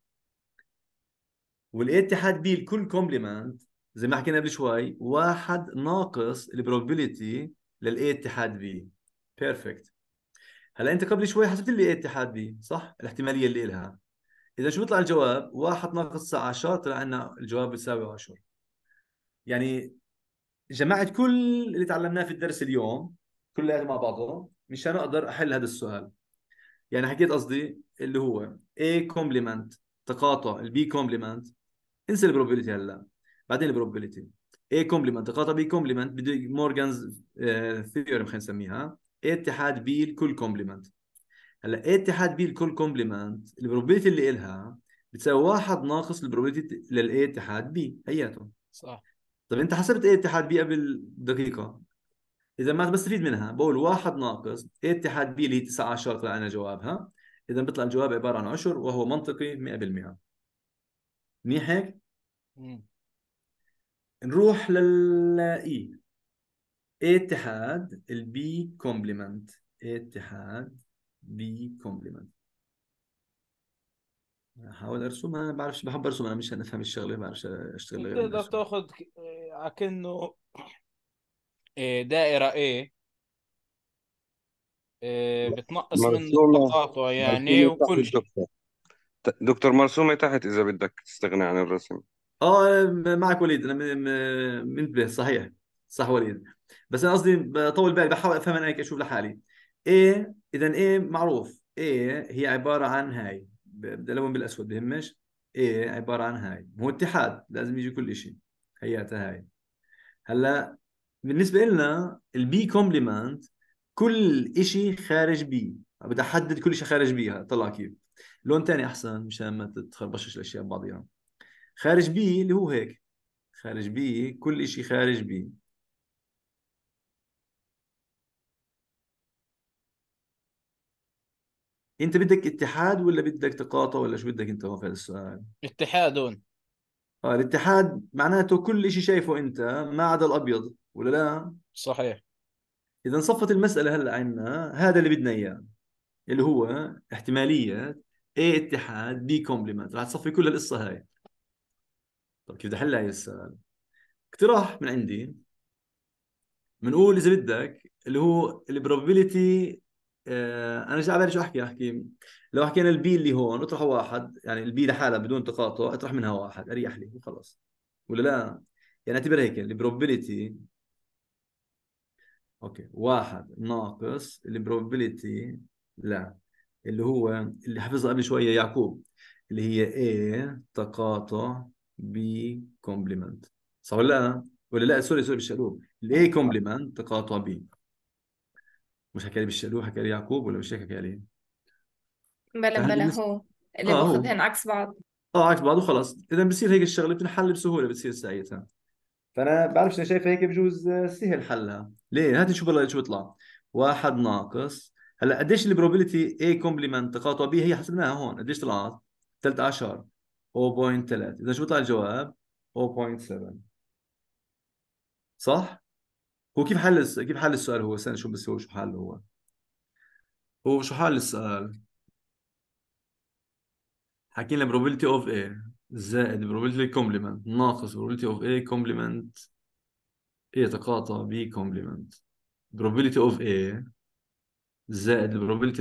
والاي اتحاد B الكل كومبلمنت زي ما حكينا قبل شوي واحد ناقص البروبابيلتي للاي اتحاد B بيرفكت هلا انت قبل شوي حسبت لي A اتحاد B صح؟ الاحتماليه اللي إلها اذا شو بيطلع الجواب؟ واحد ناقص 19 طلع عندنا الجواب بيساوي 10 يعني جمعت كل اللي تعلمناه في الدرس اليوم كلها مع بعضه مشان اقدر احل هذا السؤال يعني حكيت قصدي اللي هو A كومبلمنت تقاطع البي كومبلمنت انسى البروبابيلتي هلا بعدين البروبابيلتي A كومبلمنت تقاطع B كومبلمنت بدي مورغانز آه، ثيورم خلينا نسميها A اتحاد B الكل كومبلمنت هلا A اتحاد B الكل كومبلمنت البروبابيلتي اللي إلها بتساوي واحد ناقص البروبابيلتي لل A اتحاد B هياته صح طيب انت حسبت ايه اتحاد بي قبل دقيقه اذا ما بستفيد منها بقول واحد ناقص ايه اتحاد بي اللي هي 9 طلع انا جوابها اذا بيطلع الجواب عباره عن عشر وهو منطقي 100% منيح هيك؟ نروح لل e. اي اتحاد البي إيه كومبلمنت اتحاد بي كومبلمنت احاول ارسمها انا بعرفش بحب ارسم انا مش هنفهم الشغله بعرف بعرفش اشتغل غير تقدر تاخذ اكنه آه، دائره A إيه؟ آه، بتنقص من التقاطع يعني وكل شيء دكتور مرسومة تحت إذا بدك تستغني عن الرسم اه معك وليد انا منتبه صحيح صح وليد بس انا قصدي بطول بالي بحاول افهم انا هيك اشوف لحالي ايه اذا ايه معروف ايه هي عباره عن هاي بدي الون بالاسود بهمش ايه عباره عن هاي هو اتحاد لازم يجي كل شيء هي هاي هلا بالنسبه لنا البي كومبلمنت كل شيء خارج بي بدي احدد كل شيء خارج بي طلع كيف لون ثاني احسن مشان ما تتخربشش الاشياء ببعضها يعني. خارج بي اللي هو هيك خارج بي كل شيء خارج بي انت بدك اتحاد ولا بدك تقاطع ولا شو بدك انت هو في هذا السؤال؟ اتحاد هون الاتحاد معناته كل شيء شايفه انت ما عدا الابيض ولا لا؟ صحيح اذا صفت المساله هلا عنا هذا اللي بدنا اياه اللي هو احتماليه A اتحاد B كومبلمنت رح تصفي كل القصه هاي طيب كيف بدي احل هاي السؤال؟ اقتراح من عندي بنقول اذا بدك اللي هو البروبابيلتي آه انا مش على بالي شو احكي احكي لو حكينا البي اللي هون اطرح واحد يعني البي لحالها بدون تقاطع اطرح منها واحد اريح لي وخلص ولا لا يعني اعتبر هيك البروبابيلتي اوكي واحد ناقص البروبابيلتي لا اللي هو اللي حفظها قبل شويه يعقوب اللي هي A تقاطع B كومبلمنت صح ولا لا؟ ولا لا سوري سوري بالشقلوب ال A كومبلمنت تقاطع B مش حكى لي بالشقلوب حكى لي يعقوب ولا مش هيك حكى لي؟ بلا بلا هو اللي اه هو باخذهن عكس بعض اه عكس بعض وخلاص اذا بصير هيك الشغله بتنحل بسهوله بتصير ساعتها فانا بعرفش انا شايف هيك بجوز سهل حلها ليه هات نشوف بالله شو بيطلع واحد ناقص هلا قديش البروبابيلتي A كومبلمنت تقاطع بي هي حسبناها هون قديش طلعت 13 0.3 اذا شو بيطلع الجواب 0.7 صح هو كيف حل كيف حل السؤال هو استنى شو بس هو شو حاله هو هو شو حل السؤال حكينا probability of A زائد probability complement ناقص probability of A complement يتقاطع ب complement probability of A زائد probability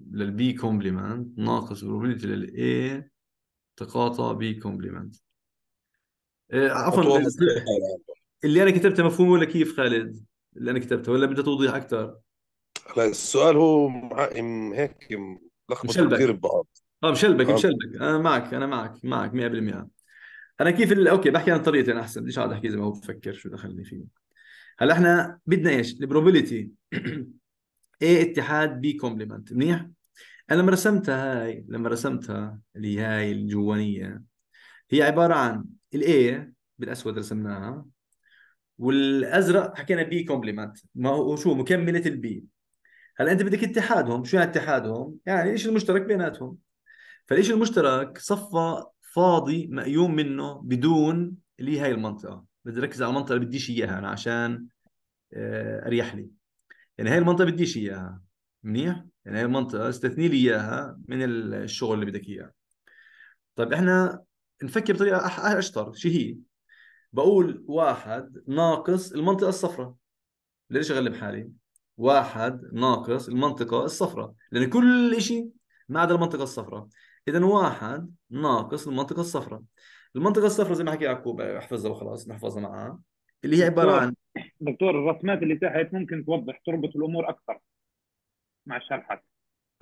لل B complement ناقص probability لل A تقاطع ب complement عفوا اللي انا كتبته مفهوم ولا كيف خالد؟ اللي انا كتبته ولا بدها توضيح اكثر؟ لا السؤال هو هيك لخبط كثير ببعض اه مشلبك مشلبك انا معك انا معك معك 100% انا كيف ال... اوكي بحكي عن طريقتي انا احسن ليش قاعد احكي زي ما هو بفكر شو دخلني فيه هلا احنا بدنا ايش البروبابيلتي اي اتحاد بي كومبلمنت منيح انا لما رسمتها هاي لما رسمتها اللي هاي الجوانيه هي عباره عن الاي بالاسود رسمناها والازرق حكينا بي كومبلمنت ما هو شو مكمله البي هلا انت بدك اتحادهم شو يعني اتحادهم يعني ايش المشترك بيناتهم فالشيء المشترك صفى فاضي مقيوم منه بدون لي هاي المنطقه بدي ركز على المنطقه اللي بديش اياها انا عشان آه، اريح لي يعني هاي المنطقه بديش اياها منيح يعني هاي المنطقه استثني لي اياها من الشغل اللي بدك اياه طيب احنا نفكر بطريقه اشطر شو هي بقول واحد ناقص المنطقه الصفراء ليش اغلب حالي واحد ناقص المنطقه الصفراء لان كل شيء ما عدا المنطقه الصفراء اذا واحد ناقص المنطقه الصفراء المنطقه الصفراء زي ما حكي يعقوب احفظها وخلاص نحفظها معاه اللي هي عباره عن دكتور الرسمات اللي تحت ممكن توضح تربط الامور اكثر مع شرحك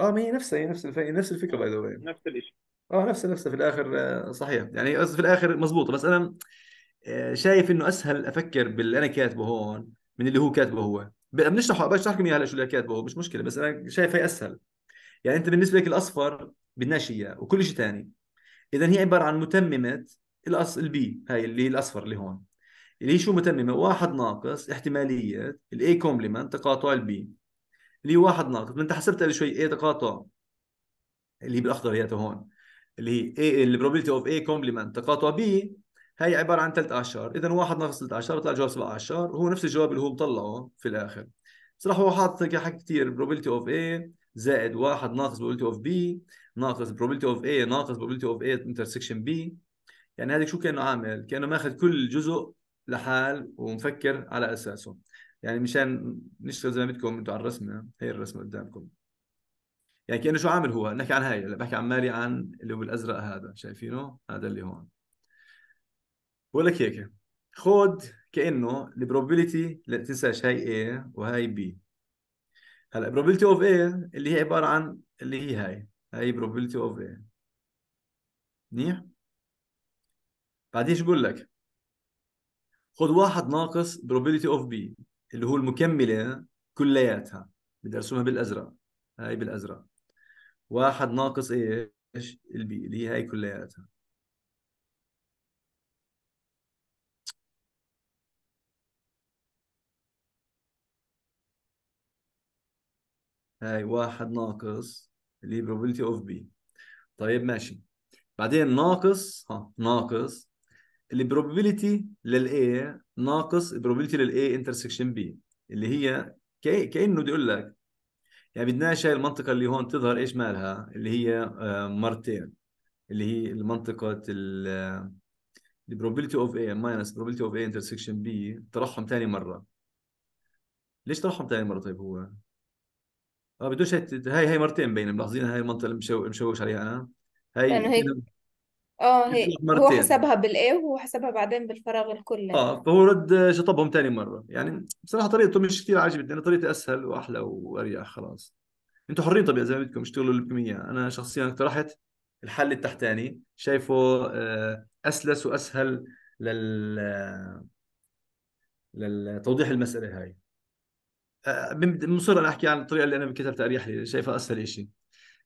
اه ما هي نفسها هي نفس الفكرة. نفس الفكره باي ذا نفس الشيء اه نفسها نفسها في الاخر آه، صحيح يعني قصدي في الاخر مزبوطه بس انا آه، شايف انه اسهل افكر باللي انا كاتبه هون من اللي هو كاتبه هو بنشرحه بشرح لكم اياها هلا شو اللي كاتبه هو مش مشكله بس انا شايف هي اسهل يعني انت بالنسبه لك الاصفر بدناش اياه وكل شيء ثاني اذا هي عباره عن متممه الأص... البي هاي اللي الاصفر اللي هون اللي هي شو متممه واحد ناقص احتماليه الاي كومبلمنت تقاطع البي اللي هي واحد ناقص انت حسبت قبل شوي اي تقاطع اللي هي بالاخضر هي هون اللي هي البروبابيلتي اوف اي كومبلمنت تقاطع بي هي عباره عن 13 اذا واحد ناقص 13 طلع الجواب 17 هو نفس الجواب اللي هو مطلعه في الاخر صراحه هو حاطط حكي كثير probability اوف A زائد واحد ناقص probability اوف بي ناقص probability اوف اي ناقص probability اوف اي انترسكشن بي يعني هذا شو كانه عامل؟ كانه ماخذ كل جزء لحال ومفكر على اساسه يعني مشان نشتغل زي ما بدكم انتم على الرسمه هي الرسمه قدامكم يعني كانه شو عامل هو نحكي عن هاي هلا بحكي عن مالي عن اللي هو بالازرق هذا شايفينه هذا اللي هون بقول لك هيك خذ كانه البروبابيلتي لا تنساش هاي A وهاي B هلا probability of A اللي هي عباره عن اللي هي هاي هاي probability of A منيح بعدين شو بقول لك خذ واحد ناقص probability of B اللي هو المكمله كلياتها بدي ارسمها بالازرق هاي بالازرق واحد ناقص ايش البي اللي هي هاي كلياتها هاي واحد ناقص اللي probability of B طيب ماشي بعدين ناقص ها ناقص اللي probability لل A ناقص probability لل A intersection B اللي هي كأنه بدي أقول لك يعني بدناش هاي المنطقة اللي هون تظهر إيش مالها اللي هي آه، مرتين اللي هي المنطقة ال the آه، probability of A minus probability of A intersection B ترحم ثاني مرة ليش ترحم ثاني مرة طيب هو؟ اه بدوش هاي هاي هي مرتين بين ملاحظين هاي المنطقه اللي مشو... مشوش عليها انا هاي لانه هيك اه هي هو مرتين حسبها بالاي وهو حسبها بعدين بالفراغ الكلي اه فهو رد شطبهم تاني مره يعني بصراحه طريقته مش كثير عجبتني انا طريقتي اسهل واحلى واريح خلاص انتم حرين طبيعي زي ما بدكم اشتغلوا اللي بدكم اياه انا شخصيا اقترحت الحل التحتاني شايفه آه، اسلس واسهل لل للتوضيح المساله هاي مصر آه، انا احكي عن الطريقه اللي انا بكتبت اريح لي شايفها اسهل شيء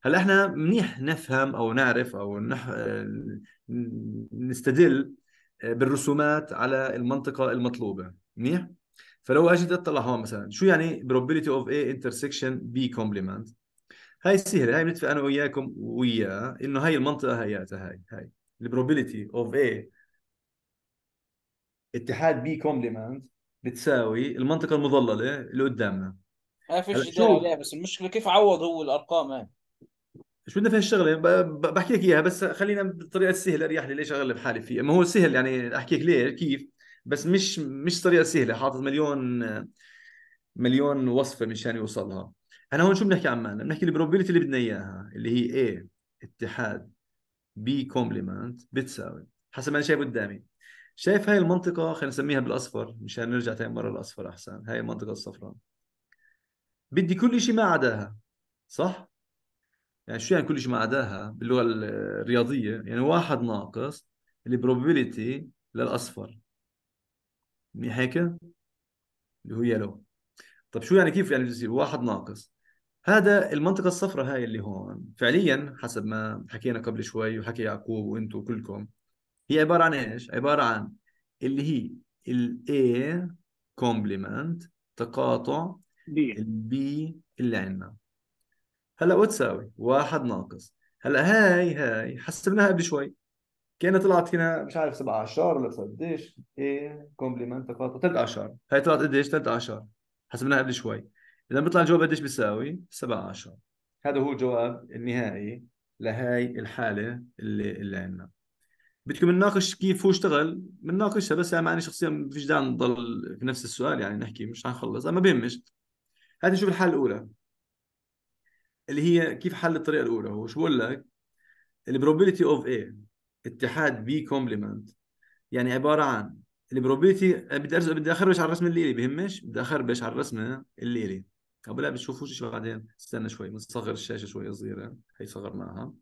هلا احنا منيح نفهم او نعرف او نح... آه، نستدل آه، بالرسومات على المنطقه المطلوبه منيح فلو اجيت اطلع هون مثلا شو يعني probability of A intersection B complement هاي سهله هاي بنتفق انا وياكم وياه انه هاي المنطقه هياتها هاي هاي probability of A اتحاد B complement بتساوي المنطقه المظلله اللي قدامنا ما فيش جدال عليها بس المشكله كيف عوض هو الارقام هاي شو بدنا في هالشغله بحكي لك اياها بس خلينا بالطريقه السهله اريح لي ليش اغلب حالي فيها ما هو سهل يعني احكي لك ليه كيف بس مش مش طريقه سهله حاطط مليون مليون وصفه مشان يوصلها انا هون شو بنحكي عمان بنحكي البروبابيلتي اللي بدنا اياها اللي هي A اتحاد B كومبلمنت بتساوي حسب ما انا شايف قدامي شايف هاي المنطقة خلينا نسميها بالأصفر مشان نرجع تاني مرة الأصفر أحسن هاي المنطقة الصفراء بدي كل شيء ما عداها صح؟ يعني شو يعني كل شيء ما عداها باللغة الرياضية يعني واحد ناقص البروبابيليتي للأصفر مي هيك؟ اللي هو يلو طب شو يعني كيف يعني بصير واحد ناقص هذا المنطقة الصفراء هاي اللي هون فعليا حسب ما حكينا قبل شوي وحكي يعقوب وانتم كلكم هي عباره عن ايش؟ عباره عن اللي هي A كومبلمنت تقاطع B B اللي عندنا هلا وتساوي واحد ناقص هلا هاي هاي حسبناها قبل شوي كانها طلعت هنا مش عارف 17 ولا قديش A كومبلمنت تقاطع 13 هاي طلعت قديش 13 حسبناها قبل شوي اذا بيطلع الجواب قديش بيساوي 7 17 هذا هو الجواب النهائي لهاي الحاله اللي اللي عندنا بدكم نناقش كيف هو اشتغل بنناقشها بس يعني انا شخصيا ما فيش داعي نضل في نفس السؤال يعني نحكي مش حنخلص ما بهمش هات نشوف الحاله الاولى اللي هي كيف حل الطريقه الاولى هو شو بقول لك البروبابيلتي اوف اي اتحاد بي كومبلمنت يعني عباره عن البروبابيلتي بدي أرز... بدي اخربش على الرسم اللي لي بهمش بدي اخربش على الرسمه اللي لي طب لا بتشوفوش شيء بعدين استنى شوي بنصغر الشاشه شوي صغيره هي صغرناها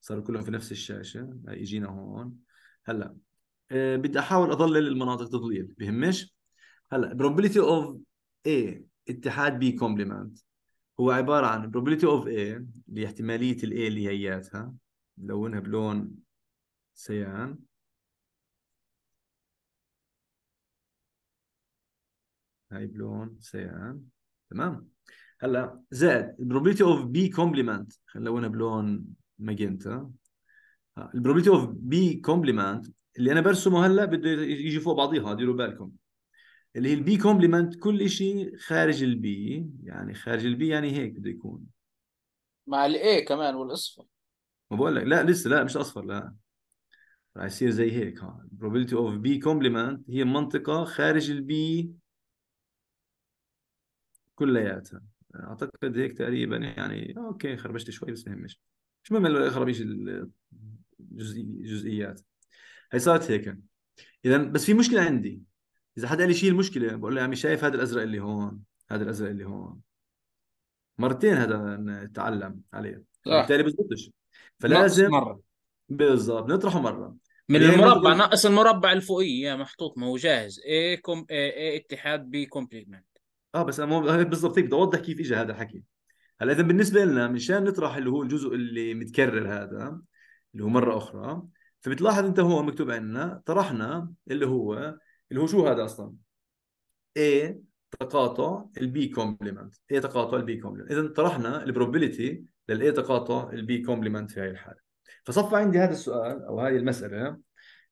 صاروا كلهم في نفس الشاشه هاي اجينا هون هلا آه، بدي احاول اضلل المناطق تضليل بهمش هلا probability of A اتحاد B complement هو عبارة عن probability of A اللي احتمالية ال A اللي هياتها لونها بلون سيان هاي بلون سيان تمام هلا زائد probability of B complement خلينا نلونها بلون ماجنتا البروبابيلتي اوف بي كومبلمنت اللي انا برسمه هلا بده يجي فوق بعضيها ديروا بالكم اللي هي البي كومبلمنت كل شيء خارج البي يعني خارج البي يعني هيك بده يكون مع الاي كمان والاصفر ما بقول لك لا لسه لا مش اصفر لا راح يصير زي هيك ها probability اوف بي كومبلمنت هي منطقة خارج البي كلياتها اعتقد هيك تقريبا يعني اوكي خربشت شوي بس ما يهمش مش مهم الخرابيش الجزئيات هي صارت هيك اذا بس في مشكله عندي اذا حدا قال لي شيل المشكله بقول له يا عمي شايف هذا الازرق اللي هون هذا الازرق اللي هون مرتين هذا تعلم عليه بالتالي بزبطش فلازم مره بالضبط نطرحه مره من المربع ناقص المربع الفوقيه محطوط ما هو جاهز اي كوم اي, اتحاد بي كومبليمنت اه بس انا مو بالضبط هيك بدي اوضح كيف اجى هذا الحكي هلا اذا بالنسبه لنا مشان نطرح اللي هو الجزء اللي متكرر هذا اللي هو مره اخرى فبتلاحظ انت هون مكتوب عندنا طرحنا اللي هو اللي هو شو هذا اصلا؟ A تقاطع البي كومبلمنت A تقاطع البي كومبلمنت اذا طرحنا البروبابيلتي A تقاطع البي كومبلمنت في هاي الحاله فصفى عندي هذا السؤال او هاي المساله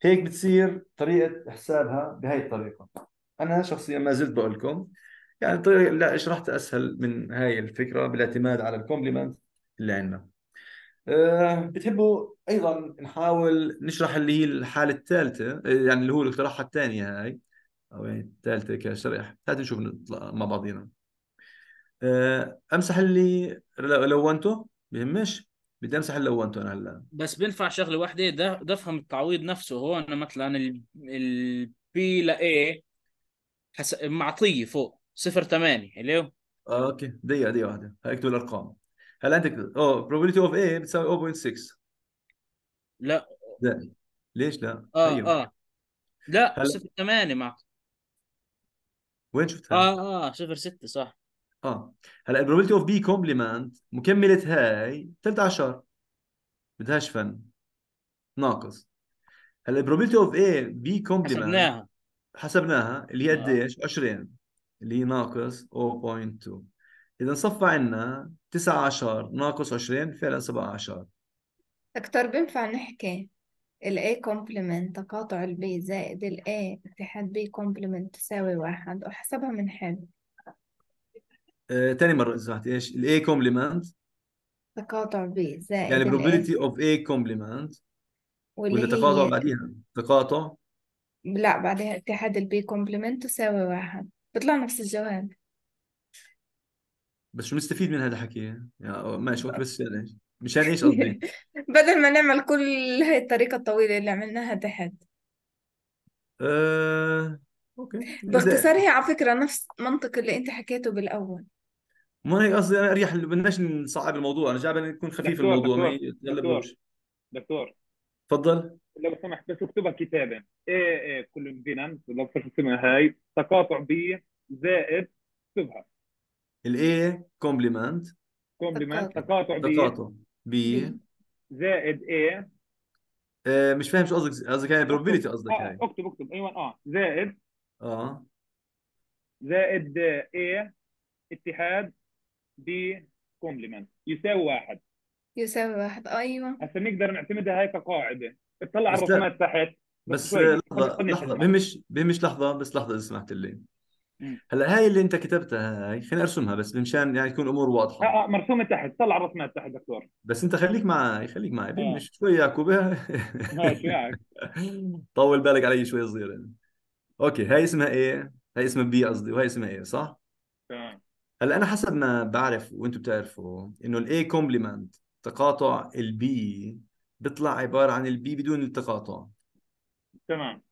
هيك بتصير طريقه حسابها بهاي الطريقه انا شخصيا ما زلت بقول لكم يعني طيب لا شرحت اسهل من هاي الفكره بالاعتماد على الكومبلمنت اللي عندنا آه، بتحبوا ايضا نحاول نشرح اللي هي الحاله الثالثه آه، يعني اللي هو الاقتراحه الثانيه هاي او يعني الثالثه كشرح هات نشوف مع بعضينا آه، امسح اللي لونته بهمش بدي امسح اللي لونته انا هلا بس بينفع شغله واحده ده, ده افهم التعويض نفسه هون مثلا البي لاي معطيه فوق صفر 8 حلو اوكي دقيقه دقيقه واحده هكتب الارقام هلا عندك اوه probability of A بتساوي 0.6 لا لا ليش لا؟ اه أيوه. اه لا هل... 0 8 معك وين شفتها؟ اه اه 0 6 صح اه هلا probability of B complement مكمله هاي 13 بدهاش فن ناقص هلا probability of A B complement حسبناها حسبناها اللي هي آه. قديش؟ آه. 20 اللي هي ناقص 0.2 اذا صفى عنا 19 ناقص 20 فعلا 17 دكتور بينفع نحكي ال A complement تقاطع ال B زائد ال A اتحاد B complement تساوي واحد وحسبها من حل آه، تاني مرة إذا سمحت إيش ال A complement تقاطع B زائد يعني probability of A complement ولا تقاطع بعديها تقاطع لا بعدها اتحاد ال B complement تساوي واحد بيطلع نفس الجواب بس شو مستفيد من هذا الحكي يعني ماشي وقت بس يعني مشان ايش قصدي بدل ما نعمل كل هاي الطريقة الطويلة اللي عملناها تحت أه... اوكي باختصار هي على فكرة نفس منطق اللي انت حكيته بالاول ما هي قصدي انا اريح بدناش نصعب الموضوع انا جاي يكون خفيف دكتور الموضوع ما دكتور دكتور يتقلبوش دكتور تفضل لو سمحت بس اكتبها كتابا ايه ايه كل فينانس لو سمحت هاي تقاطع بي زائد تبهم الاي كومبلمنت كومبلمنت تقاطع بي تقاطع بي زائد اي آه، مش فاهم شو قصدك قصدك يعني بروبابيلتي قصدك آه. يعني. اكتب اكتب ايوه اه زائد اه زائد اي اتحاد بي كومبلمنت يساوي واحد يساوي واحد ايوه هسه نقدر نعتمدها هاي كقاعده اطلع على الرقمات تحت بس لحظه لحظه بمش بمش لحظه بس لحظه اذا سمحت لي هلا هاي اللي انت كتبتها هاي خليني ارسمها بس مشان يعني يكون امور واضحه آه،, اه مرسومه تحت طلع الرسمات تحت دكتور بس انت خليك معي خليك معي بمش آه. شوي يعقوب طول بالك علي شوي صغير يعني. اوكي هاي اسمها ايه هاي اسمها بي قصدي وهي اسمها ايه صح هلا انا حسب ما بعرف وانتم بتعرفوا انه الاي كومبلمنت تقاطع البي بيطلع عباره عن البي بدون التقاطع تمام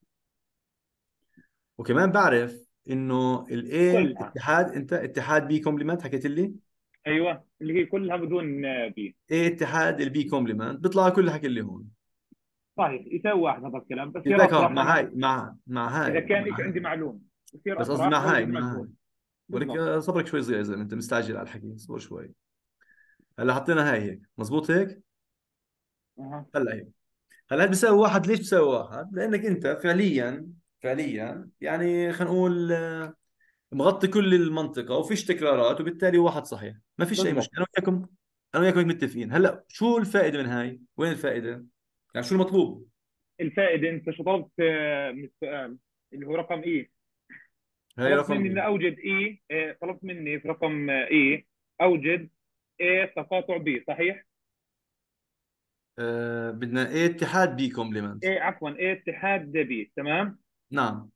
وكمان بعرف انه الاي اتحاد انت اتحاد بي كومبلمنت حكيت لي ايوه اللي هي كلها بدون بي اي اتحاد البي كومبلمنت بيطلع كل حكي اللي هون صحيح طيب، يساوي واحد هذا الكلام بس يا مع هاي مع مع هاي اذا كان هيك عندي معلومه بس قصدي مع هاي مع هاي ولك آه، صبرك شوي صغير يا زلمه انت مستعجل على الحكي اصبر شوي هلا حطينا هاي هيك مزبوط هيك؟ أه. هلا هيك هلا بيساوي واحد ليش بيساوي واحد؟ لانك انت فعليا فعليا يعني خلينا نقول آه، مغطي كل المنطقه وفيش تكرارات وبالتالي واحد صحيح ما فيش اي مشكله انا وياكم انا وياكم متفقين هلا شو الفائده من هاي؟ وين الفائده؟ يعني شو المطلوب؟ الفائده انت شو طلبت آه، آه، اللي هو رقم e. اي هي طلبت رقم مني اني e. اوجد e، اي طلبت مني في رقم اي اوجد اي تقاطع بي صحيح؟ آه، بدنا ايه اتحاد بي كومبلمنت ايه عفوا ايه اتحاد بي تمام نعم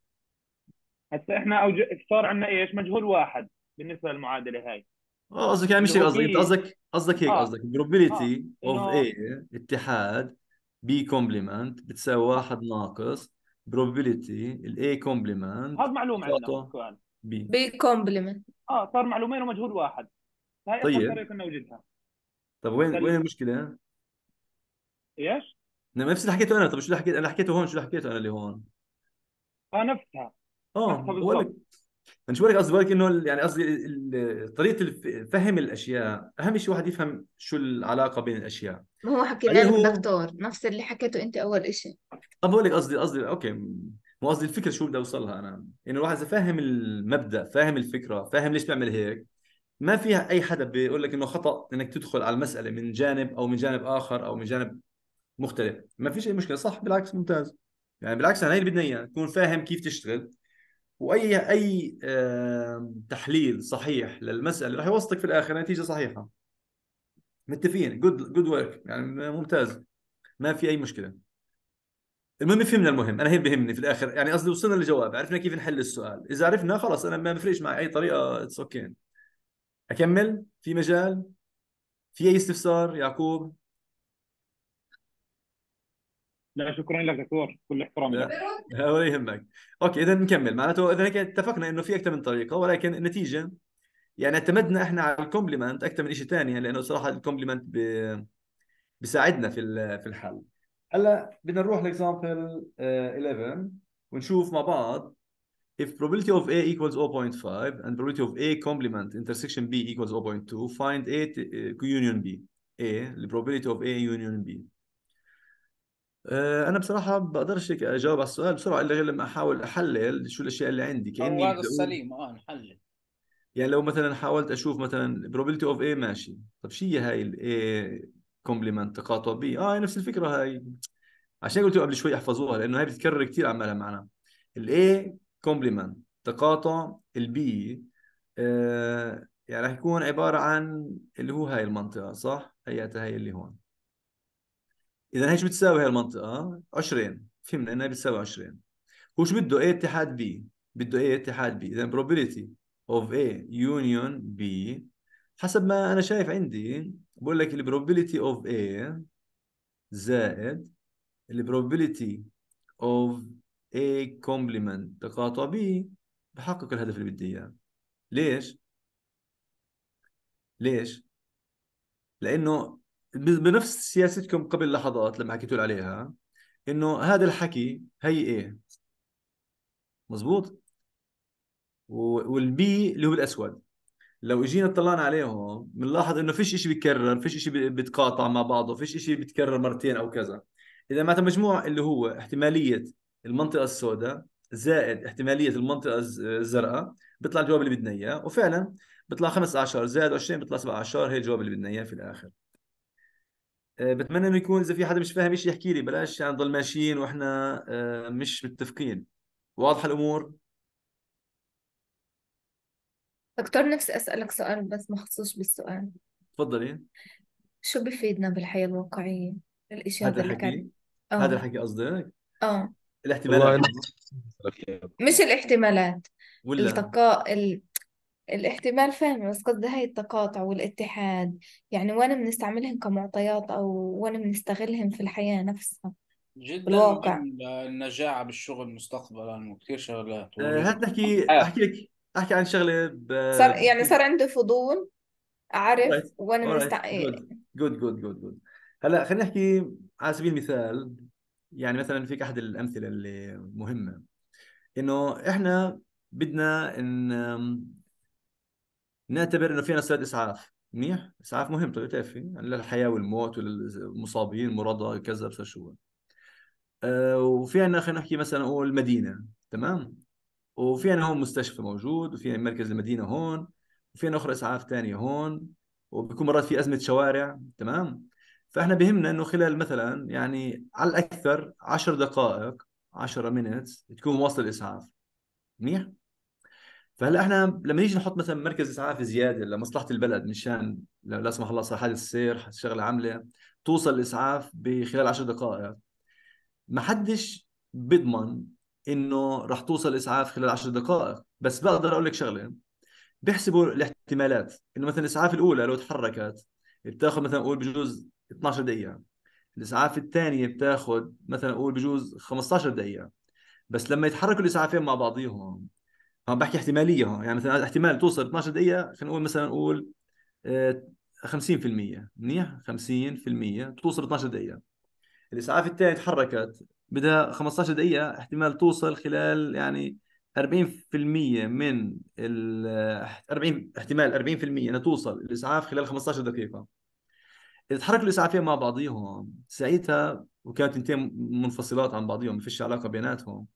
هسا احنا أوج... صار عندنا ايش مجهول واحد بالنسبه للمعادله هاي اه قصدك يعني مش هيك قصدك قصدك قصدك هيك آه. قصدك probability اوف آه. A اتحاد بي كومبلمنت بتساوي واحد ناقص probability الاي كومبلمنت هذا معلوم عندنا سؤال بي كومبلمنت اه صار معلومين ومجهول واحد هاي طيب. اخر طريقه نوجدها طب وين وين المشكله؟ ايش؟ نعم، نفس اللي حكيته انا طب شو اللي حكيت انا حكيته هون شو اللي حكيته انا اللي هون اه نفسها اه بقول لك شو بالك قصدي بالك انه يعني قصدي طريقه فهم الاشياء اهم شيء واحد يفهم شو العلاقه بين الاشياء ما هو حكي لك هو... دكتور نفس اللي حكيته انت اول شيء اه بقول لك قصدي قصدي اوكي مو قصدي الفكره شو بدي اوصلها انا انه الواحد اذا فاهم المبدا فاهم الفكره فاهم ليش بيعمل هيك ما فيها اي حدا بيقول لك انه خطا انك تدخل على المساله من جانب او من جانب اخر او من جانب مختلف ما فيش اي مشكله صح بالعكس ممتاز يعني بالعكس انا هي اللي بدنا اياه تكون فاهم كيف تشتغل واي اي تحليل صحيح للمساله رح يوصلك في الاخر نتيجه صحيحه متفقين جود جود ورك يعني ممتاز ما في اي مشكله المهم فهمنا المهم انا هيك بهمني في الاخر يعني قصدي وصلنا للجواب عرفنا كيف نحل السؤال اذا عرفنا خلص انا ما بفرقش معي اي طريقه اتس اوكي اكمل في مجال في اي استفسار يعقوب لا شكرا لك دكتور كل احترامي لك ولا يهمك اوكي اذا نكمل معناته اذا اتفقنا انه في اكثر من طريقه ولكن النتيجه يعني اعتمدنا احنا على الكومبلمنت اكثر من شيء ثاني لانه صراحه الكومبلمنت ب... بيساعدنا في في الحل هلا بدنا نروح لاكزامبل آه، 11 ونشوف مع بعض if probability of A equals 0.5 and probability of A complement intersection B equals 0.2 find A آه، union B A the probability of A union B آه، انا بصراحه بقدرش هيك اجاوب على السؤال بسرعه الا غير لما احاول احلل شو الاشياء اللي عندي كاني هذا بدي أقول- السليم اه نحلل يعني لو مثلا حاولت اشوف مثلا probability of A ماشي طب شو هي هاي ال A complement تقاطع B اه هي نفس الفكره هاي عشان قلت قبل شوي احفظوها لانه هاي بتتكرر كثير عمالها معنا ال A complement تقاطع ال B آه يعني رح يكون عباره عن اللي هو هاي المنطقه صح هياتها هاي اللي هون اذا هيش بتساوي المنطقه 20 فهمنا انها بتساوي 20 هو شو بده A اتحاد B بده A اتحاد B اذا probability of A union B حسب ما انا شايف عندي بقول لك probability of A زائد probability of A complement تقاطع B بحقق الهدف اللي بدي اياه ليش؟ ليش؟ لانه بنفس سياستكم قبل لحظات لما حكيتوا عليها انه هذا الحكي هي ايه مزبوط والبي اللي هو الاسود لو اجينا اطلعنا عليهم بنلاحظ انه فيش شيء بيتكرر فيش شيء بيتقاطع مع بعضه فيش شيء بيتكرر مرتين او كذا اذا معناتها مجموع اللي هو احتماليه المنطقه السوداء زائد احتماليه المنطقه الزرقاء بيطلع الجواب اللي بدنا اياه وفعلا بيطلع خمس اعشار زائد 20 بيطلع سبع اعشار هي الجواب اللي بدنا اياه في الاخر آه، بتمنى انه يكون اذا في حدا مش فاهم شيء يحكي لي بلاش يعني نضل ماشيين واحنا آه، مش متفقين واضحه الامور دكتور نفسي اسالك سؤال بس مخصوص بالسؤال تفضلي شو بفيدنا بالحياه الواقعيه الاشياء هذا الحكي آه. هذا الحكي قصدك اه الاحتمالات مش الاحتمالات ولا التقاء الاحتمال فاهمة بس قصدي هاي التقاطع والاتحاد يعني وين بنستعملهم كمعطيات أو وين بنستغلهم في الحياة نفسها جدا الواقع النجاعة بالشغل مستقبلا وكثير شغلات هات آه، نحكي احكي لك احكي عن شغله ب صار يعني صار عندي فضول أعرف وين جود جود جود جود هلا خلينا نحكي على سبيل المثال يعني مثلا فيك احد الامثله اللي مهمه انه احنا بدنا ان نعتبر انه في نسرات اسعاف منيح اسعاف مهم طيب تعرفي للحياه والموت وللمصابين مرضى كذا بس شو آه، وفي عندنا خلينا نحكي مثلا هو مدينه تمام وفي عندنا هون مستشفى موجود وفي عندنا مركز المدينه هون وفي عندنا اخرى اسعاف ثانيه هون وبكون مرات في ازمه شوارع تمام فاحنا بهمنا انه خلال مثلا يعني على الاكثر 10 دقائق 10 مينتس تكون واصل الاسعاف منيح فهلا احنا لما نيجي نحط مثلا مركز اسعاف زياده لمصلحه البلد مشان لا سمح الله صار حادث سير شغله عامله توصل الاسعاف بخلال 10 دقائق ما حدش بيضمن انه رح توصل الاسعاف خلال 10 دقائق بس بقدر اقول لك شغله بيحسبوا الاحتمالات انه مثلا الاسعاف الاولى لو تحركت بتاخذ مثلا قول بجوز 12 دقيقه الاسعاف الثانيه بتاخذ مثلا قول بجوز 15 دقيقه بس لما يتحركوا الاسعافين مع بعضيهم عم بحكي احتماليه هون يعني مثلا احتمال توصل 12 دقيقه خلينا نقول مثلا نقول 50% آه، منيح 50% توصل 12 دقيقه الاسعاف الثانيه تحركت بدها 15 دقيقه احتمال توصل خلال يعني 40% من ال 40 احتمال 40% انها توصل الاسعاف خلال 15 دقيقه اذا تحركوا الاسعافين مع بعضيهم ساعتها وكانت انتين منفصلات عن بعضيهم ما فيش علاقه بيناتهم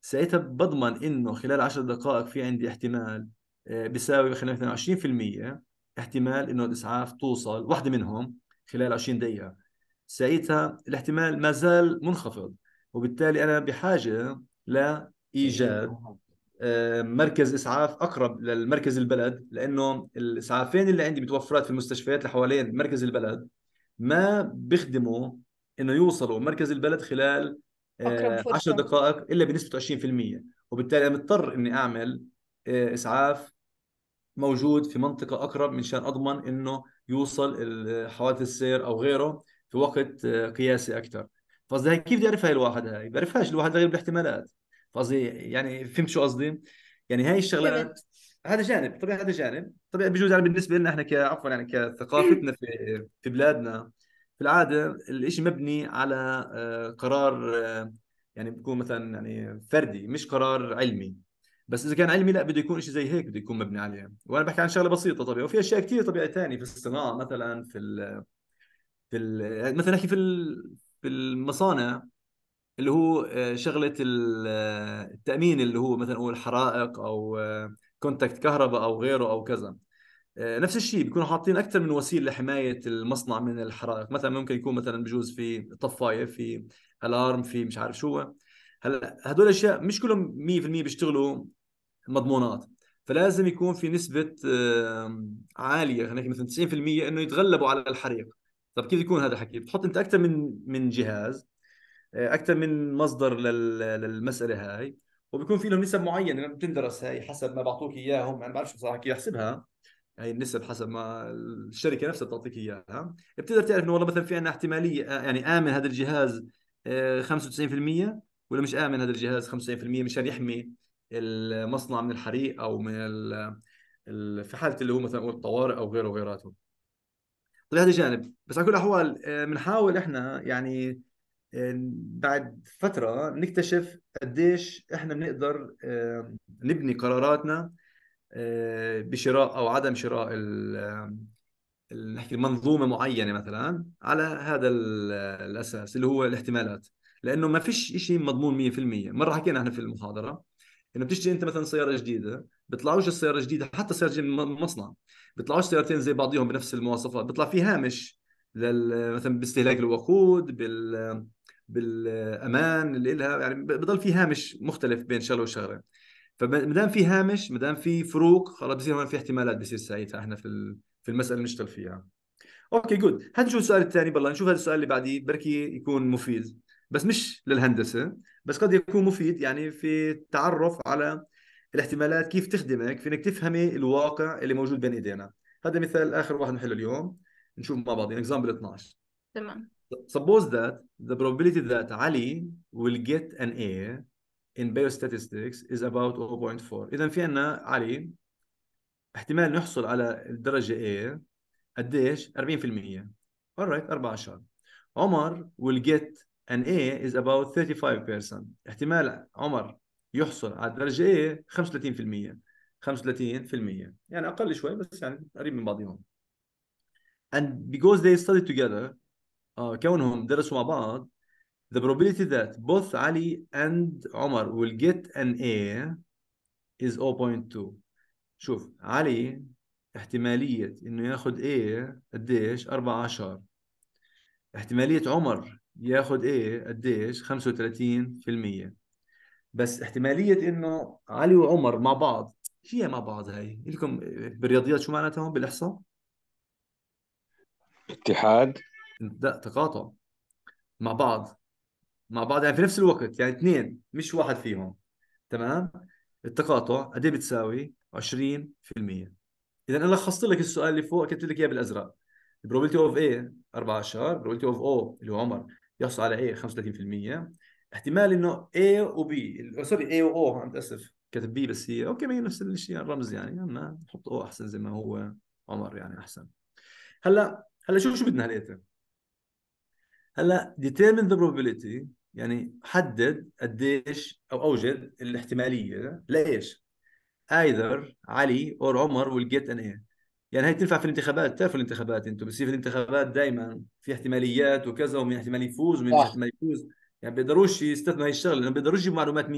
ساعتها بضمن انه خلال 10 دقائق في عندي احتمال آه، بيساوي خلينا 20% احتمال انه الاسعاف توصل واحده منهم خلال 20 دقيقه ساعتها الاحتمال ما زال منخفض وبالتالي انا بحاجه لايجاد آه، مركز اسعاف اقرب للمركز البلد لانه الاسعافين اللي عندي متوفرات في المستشفيات اللي حوالين مركز البلد ما بيخدموا انه يوصلوا مركز البلد خلال 10 آه، دقائق الا بنسبه 20% وبالتالي انا مضطر اني اعمل آه، اسعاف موجود في منطقه اقرب شان اضمن انه يوصل حوادث السير او غيره في وقت آه، قياسي اكثر فقصدي كيف بدي هاي الواحد هاي بعرفهاش الواحد غير بالاحتمالات فقصدي يعني فهمت شو قصدي يعني هاي الشغلات هذا جانب طبيعي هذا جانب طبيعي بجوز يعني بالنسبه لنا احنا عفوا يعني كثقافتنا في في بلادنا في العاده الشيء مبني على آه، قرار آه، يعني بيكون مثلا يعني فردي مش قرار علمي بس اذا كان علمي لا بده يكون شيء زي هيك بده يكون مبني عليه وانا بحكي عن شغله بسيطه طبيعي وفي اشياء كثير طبيعي ثانيه في الصناعه مثلا في ال في ال مثلا نحكي في في المصانع اللي هو آه، شغله التامين اللي هو مثلا اقول حرائق او كونتاكت كهرباء او غيره او كذا آه، نفس الشيء بيكونوا حاطين اكثر من وسيله لحمايه المصنع من الحرائق مثلا ممكن يكون مثلا بجوز في طفايه في الارم في مش عارف شو هلا هدول الاشياء مش كلهم 100% بيشتغلوا مضمونات فلازم يكون في نسبه عاليه خلينا مثلا 90% انه يتغلبوا على الحريق طب كيف يكون هذا الحكي بتحط انت اكثر من من جهاز آه، اكثر من مصدر للمساله هاي وبيكون في لهم نسب معينه بتندرس هاي حسب ما بعطوك اياهم انا ما بعرف شو صراحه كيف احسبها هي يعني النسب حسب ما الشركه نفسها بتعطيك اياها بتقدر تعرف انه والله مثلا في عندنا احتماليه يعني امن هذا الجهاز 95% آه، ولا مش امن هذا الجهاز 95% مشان يحمي المصنع من الحريق او من في حاله اللي هو مثلا الطوارئ او غيره وغيراته طيب هذا جانب بس على كل الاحوال آه، بنحاول احنا يعني آه، بعد فتره نكتشف قديش احنا بنقدر نبني قراراتنا آه، بشراء او عدم شراء نحكي منظومه معينه مثلا على هذا الاساس اللي هو الاحتمالات لانه ما فيش شيء مضمون 100% مره حكينا احنا في المحاضره انه بتشتري انت مثلا سياره جديده بيطلعوش السياره الجديده حتى سياره جديده من المصنع بيطلعوش سيارتين زي بعضهم بنفس المواصفات بيطلع في هامش لل... مثلا باستهلاك الوقود بال بالامان اللي لها يعني بضل في هامش مختلف بين شغله وشغله فما دام في هامش ما دام في فروق خلاص بصير هون في احتمالات بصير ساعتها احنا في في المساله نشتغل فيها اوكي جود هات نشوف السؤال الثاني بالله نشوف هذا السؤال اللي بعديه بركي يكون مفيد بس مش للهندسه بس قد يكون مفيد يعني في التعرف على الاحتمالات كيف تخدمك في انك تفهمي الواقع اللي موجود بين ايدينا هذا مثال اخر واحد نحله اليوم نشوف مع بعض اكزامبل 12 تمام suppose that the probability that Ali will get an A in biostatistics is about 0.4 اذا في عندنا علي احتمال نحصل على الدرجه A قديش 40% alright 4 اشهر عمر will get an A is about 35% احتمال عمر يحصل على الدرجه A 35% 35% يعني اقل شوي بس يعني قريب من بعضهم and because they studied together uh, كونهم درسوا مع بعض The probability that both Ali and عمر will get an A is 0.2 شوف علي احتمالية انه ياخد A قديش؟ 14 احتمالية عمر ياخد A قديش؟ 35% بس احتمالية انه علي وعمر مع بعض شو هي مع بعض هاي؟ لكم بالرياضيات شو معناتها هون بالاحصاء؟ اتحاد لا تقاطع مع بعض مع بعض يعني في نفس الوقت يعني اثنين مش واحد فيهم تمام التقاطع قد ايه بتساوي 20% اذا انا لخصت لك السؤال اللي فوق كتبت لك اياه بالازرق probability اوف A اشهر probability اوف O اللي هو عمر يحصل على A 35% احتمال انه A و B سوري A و O عم اسف كتب B بس هي اوكي ما هي نفس الشيء الرمز يعني اما نحط O احسن زي ما هو عمر يعني احسن هلا هلا شو شو بدنا هلقيته هلا determine the probability يعني حدد قديش او اوجد الاحتماليه لايش؟ ايذر علي اور عمر ويل جيت ان ايه يعني هي بتنفع في الانتخابات بتعرفوا الانتخابات انتم بس في الانتخابات دائما في احتماليات وكذا ومين احتمال يفوز ومين احتمال يفوز يعني بيقدروش يستثنوا هي الشغله لانه بيقدروش يجيبوا معلومات 100%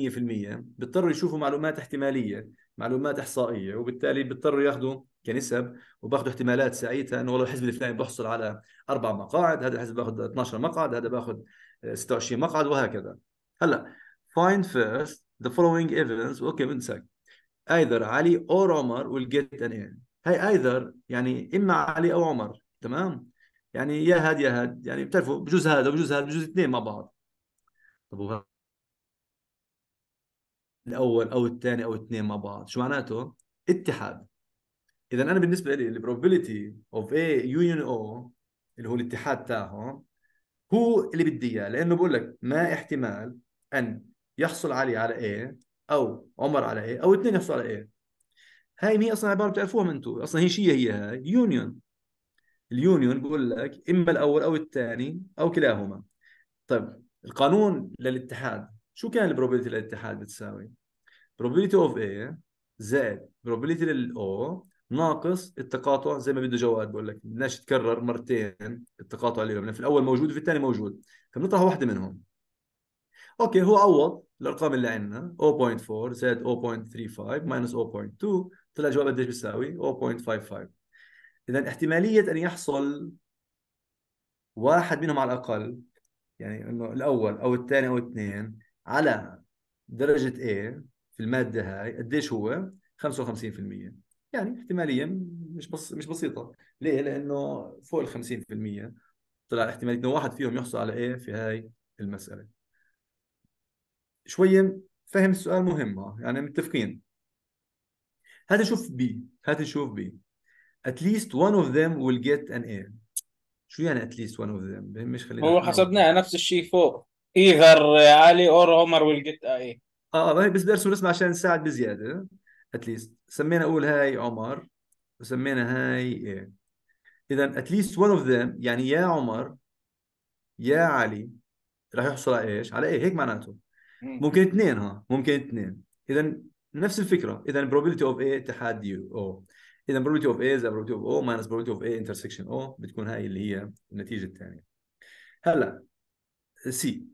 بيضطروا يشوفوا معلومات احتماليه معلومات احصائيه وبالتالي بيضطروا ياخذوا كنسب وباخذوا احتمالات ساعتها انه والله الحزب الفلاني بيحصل على اربع مقاعد هذا الحزب باخذ 12 مقعد هذا باخذ 26 مقعد وهكذا هلا find first the following evidence اوكي بنسك either علي or عمر will get an A هي either يعني اما علي او عمر تمام يعني يا هاد يا هاد يعني بتعرفوا بجوز هذا بجوز هذا بجوز اثنين مع بعض طب وهذا الاول او الثاني او اثنين مع بعض شو معناته اتحاد اذا انا بالنسبه لي البروبابيلتي اوف A union O اللي هو الاتحاد تاعهم هو اللي بدي اياه لانه بقول لك ما احتمال ان يحصل علي على ايه او عمر على ايه او اثنين يحصلوا على ايه هاي هي اصلا عباره بتعرفوها انتم اصلا هي شيء هي هاي يونيون اليونيون بقول لك اما الاول او الثاني او كلاهما طيب القانون للاتحاد شو كان البروبابيلتي للاتحاد بتساوي probability of A زائد probability لل O ناقص التقاطع زي ما بده جواد بقول لك بدناش تكرر مرتين التقاطع اللي لأنه في الاول موجود وفي الثاني موجود فبنطرح واحده منهم اوكي هو عوض الارقام اللي عندنا 0.4 زائد 0.35 ماينس 0.2 طلع جواب قديش بيساوي 0.55 اذا احتماليه ان يحصل واحد منهم على الاقل يعني انه الاول او الثاني او الاثنين على درجه A في الماده هاي قديش هو 55% يعني احتماليه مش بس مش بسيطه ليه لانه فوق ال 50% طلع احتماليه انه واحد فيهم يحصل على ايه في هاي المساله شويه فهم السؤال مهم آه، يعني متفقين هات نشوف بي هات نشوف بي at least one of them will get an A شو يعني at least one of them مش خلينا هو حسبناها نفس الشيء فوق ايغر علي اور عمر will get A آه،, اه بس بدي ارسم رسمه عشان نساعد بزياده اتليست سمينا اول هاي عمر وسمينا هاي ايه اذا اتليست ون اوف ذيم يعني يا عمر يا علي راح يحصل على ايش؟ على ايه؟ هيك معناته ممكن اثنين ها ممكن اثنين اذا نفس الفكره اذا probability of A تحدي او اذا probability of A زي probability of O minus probability of A intersection O بتكون هاي اللي هي النتيجه الثانيه هلا سي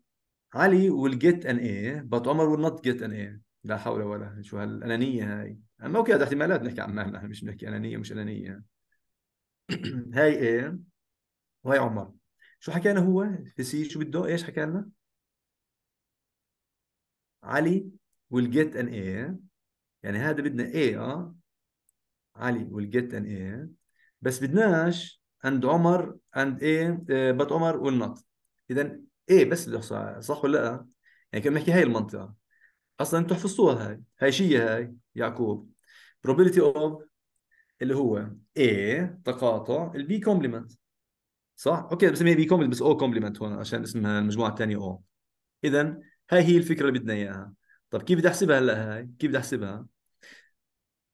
علي will get an A but عمر will not get an A لا حول ولا شو هالانانيه هاي ما اوكي هذا احتمالات نحكي عمان نحن مش نحكي انانيه مش انانيه هاي ايه وهي عمر شو حكى لنا هو في سي شو بده ايش حكى لنا علي will get an A يعني هذا بدنا A اه علي will get an A بس بدناش عند عمر عند A بات آه، عمر will not اذا A بس اللي صح ولا لا؟ يعني كنا بنحكي هاي المنطقه اصلا انتم حفظتوها هاي هاي شيء هاي يعقوب probability of اللي هو A تقاطع البي كومبلمنت صح اوكي بسميها بي كومبلمنت بس او كومبلمنت هون عشان اسمها المجموعه الثانيه او اذا هاي هي الفكره اللي بدنا اياها طب كيف بدي احسبها هلا هاي كيف بدي احسبها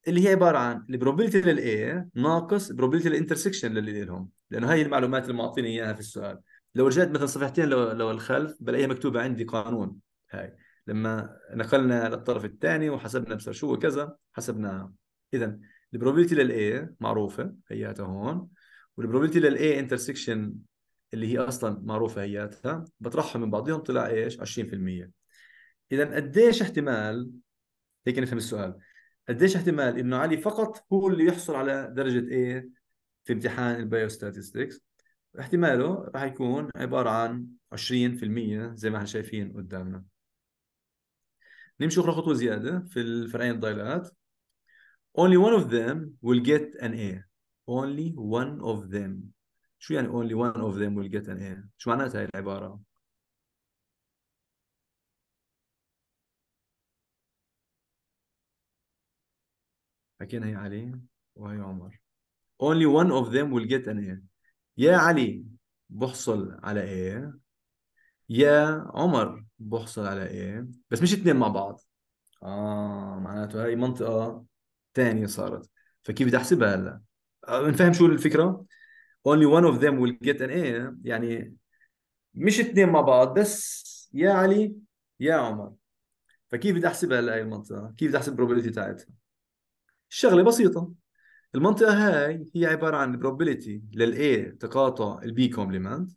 اللي هي عباره عن البروبابيلتي للاي ناقص بروبابيلتي للانترسكشن للي لهم لانه هاي المعلومات اللي معطيني اياها في السؤال لو رجعت مثلا صفحتين لو, لو الخلف بلاقيها مكتوبه عندي قانون هاي لما نقلنا للطرف الثاني وحسبنا شو كذا حسبناها اذا البروبابيلتي للاي معروفه هياتها هون والبروبابيلتي للاي انترسكشن اللي هي اصلا معروفه هياتها بطرحهم من بعضهم طلع ايش 20% اذا قديش احتمال هيك نفهم السؤال قديش احتمال انه علي فقط هو اللي يحصل على درجه اي في امتحان ستاتستكس احتماله راح يكون عباره عن 20% زي ما احنا شايفين قدامنا نمشي اخرى خطوه زياده في الفرعين الضايلات only one of them will get an A only one of them شو يعني only one of them will get an A شو معناتها هاي العبارة حكينا هي علي وهي عمر only one of them will get an A يا علي بحصل على A يا عمر بحصل على ايه بس مش اثنين مع بعض اه معناته هاي منطقة ثانيه صارت فكيف بدي احسبها هلا آه، نفهم شو الفكرة only one of them will get an A يعني مش اثنين مع بعض بس يا علي يا عمر فكيف بدي احسبها هلا هاي المنطقة كيف بدي احسب probability تاعتها الشغلة بسيطة المنطقة هاي هي عبارة عن probability لل تقاطع البي كومبلمنت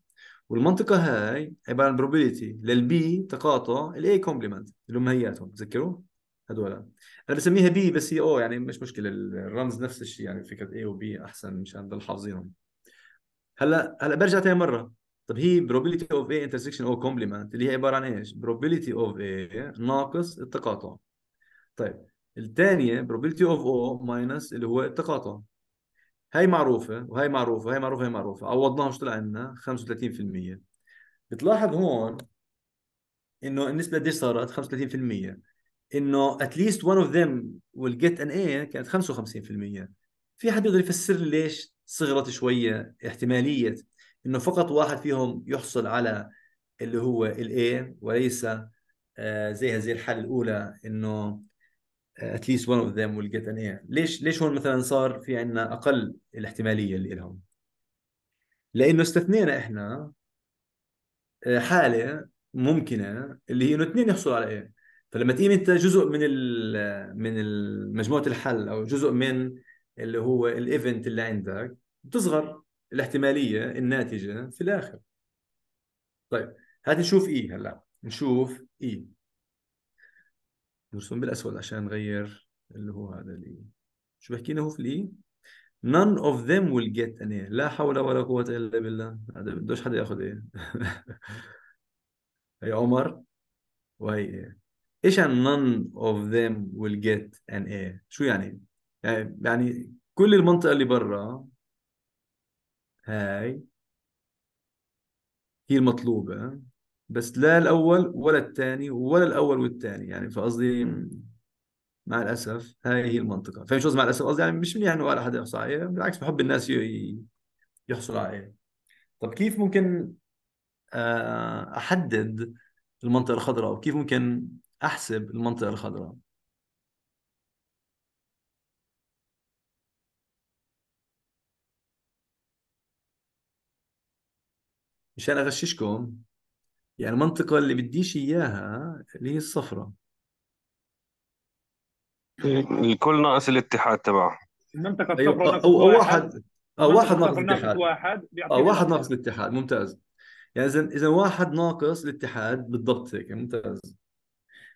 والمنطقه هاي عباره عن probability للبي تقاطع الاي كومبلمنت اللي هم هياتهم تذكروا هذول انا بسميها بي بس هي او يعني مش مشكله الرمز نفس الشيء يعني فكره اي وبي احسن مشان نضل حافظينهم هلا هلا برجع ثاني مره طب هي probability of A intersection O complement اللي هي عباره عن ايش؟ probability of A ناقص التقاطع. طيب الثانيه probability of O minus اللي هو التقاطع. هاي معروفه وهي معروفه وهي معروفه وهي معروفه عوضناهم وش طلع لنا 35% بتلاحظ هون انه النسبه قديش صارت 35% انه اتليست one اوف ذيم will get an A كانت 55% في حد يقدر يفسر لي ليش صغرت شويه احتماليه انه فقط واحد فيهم يحصل على اللي هو الاي وليس آه، زيها زي الحاله الاولى انه at least one of them will get an A. ليش ليش هون مثلا صار في عندنا اقل الاحتماليه اللي لهم لانه استثنينا احنا آه، حاله ممكنه اللي هي انه اثنين يحصلوا على ايه فلما تقيم انت جزء من من مجموعه الحل او جزء من اللي هو الايفنت اللي عندك بتصغر الاحتماليه الناتجه في الاخر طيب هات نشوف ايه هلا نشوف ايه نرسم بالاسود عشان نغير اللي هو هذا الاي شو لنا هو في الاي none of them will get an A لا حول ولا قوة إلا بالله هذا بدوش حدا ياخذ A هي عمر وهي A ايش يعني none of them will get an A شو يعني؟ يعني يعني كل المنطقة اللي برا هاي هي المطلوبة بس لا الاول ولا الثاني ولا الاول والثاني يعني فقصدي مع الاسف هاي هي المنطقه فاهم قصدي مع الاسف قصدي يعني مش منيح يعني انه ولا حدا يحصل عليه بالعكس بحب الناس يحصلوا عليه طب كيف ممكن آه، احدد المنطقه الخضراء وكيف ممكن احسب المنطقه الخضراء مشان اغششكم يعني المنطقة اللي بديش إياها اللي هي الصفرة الكل ناقص الاتحاد تبعه المنطقة أيوة ناقص أو واحد واحد أو واحد ناقص الاتحاد واحد أو واحد ناقص الاتحاد ممتاز يعني إذا إذا واحد ناقص الاتحاد بالضبط هيك ممتاز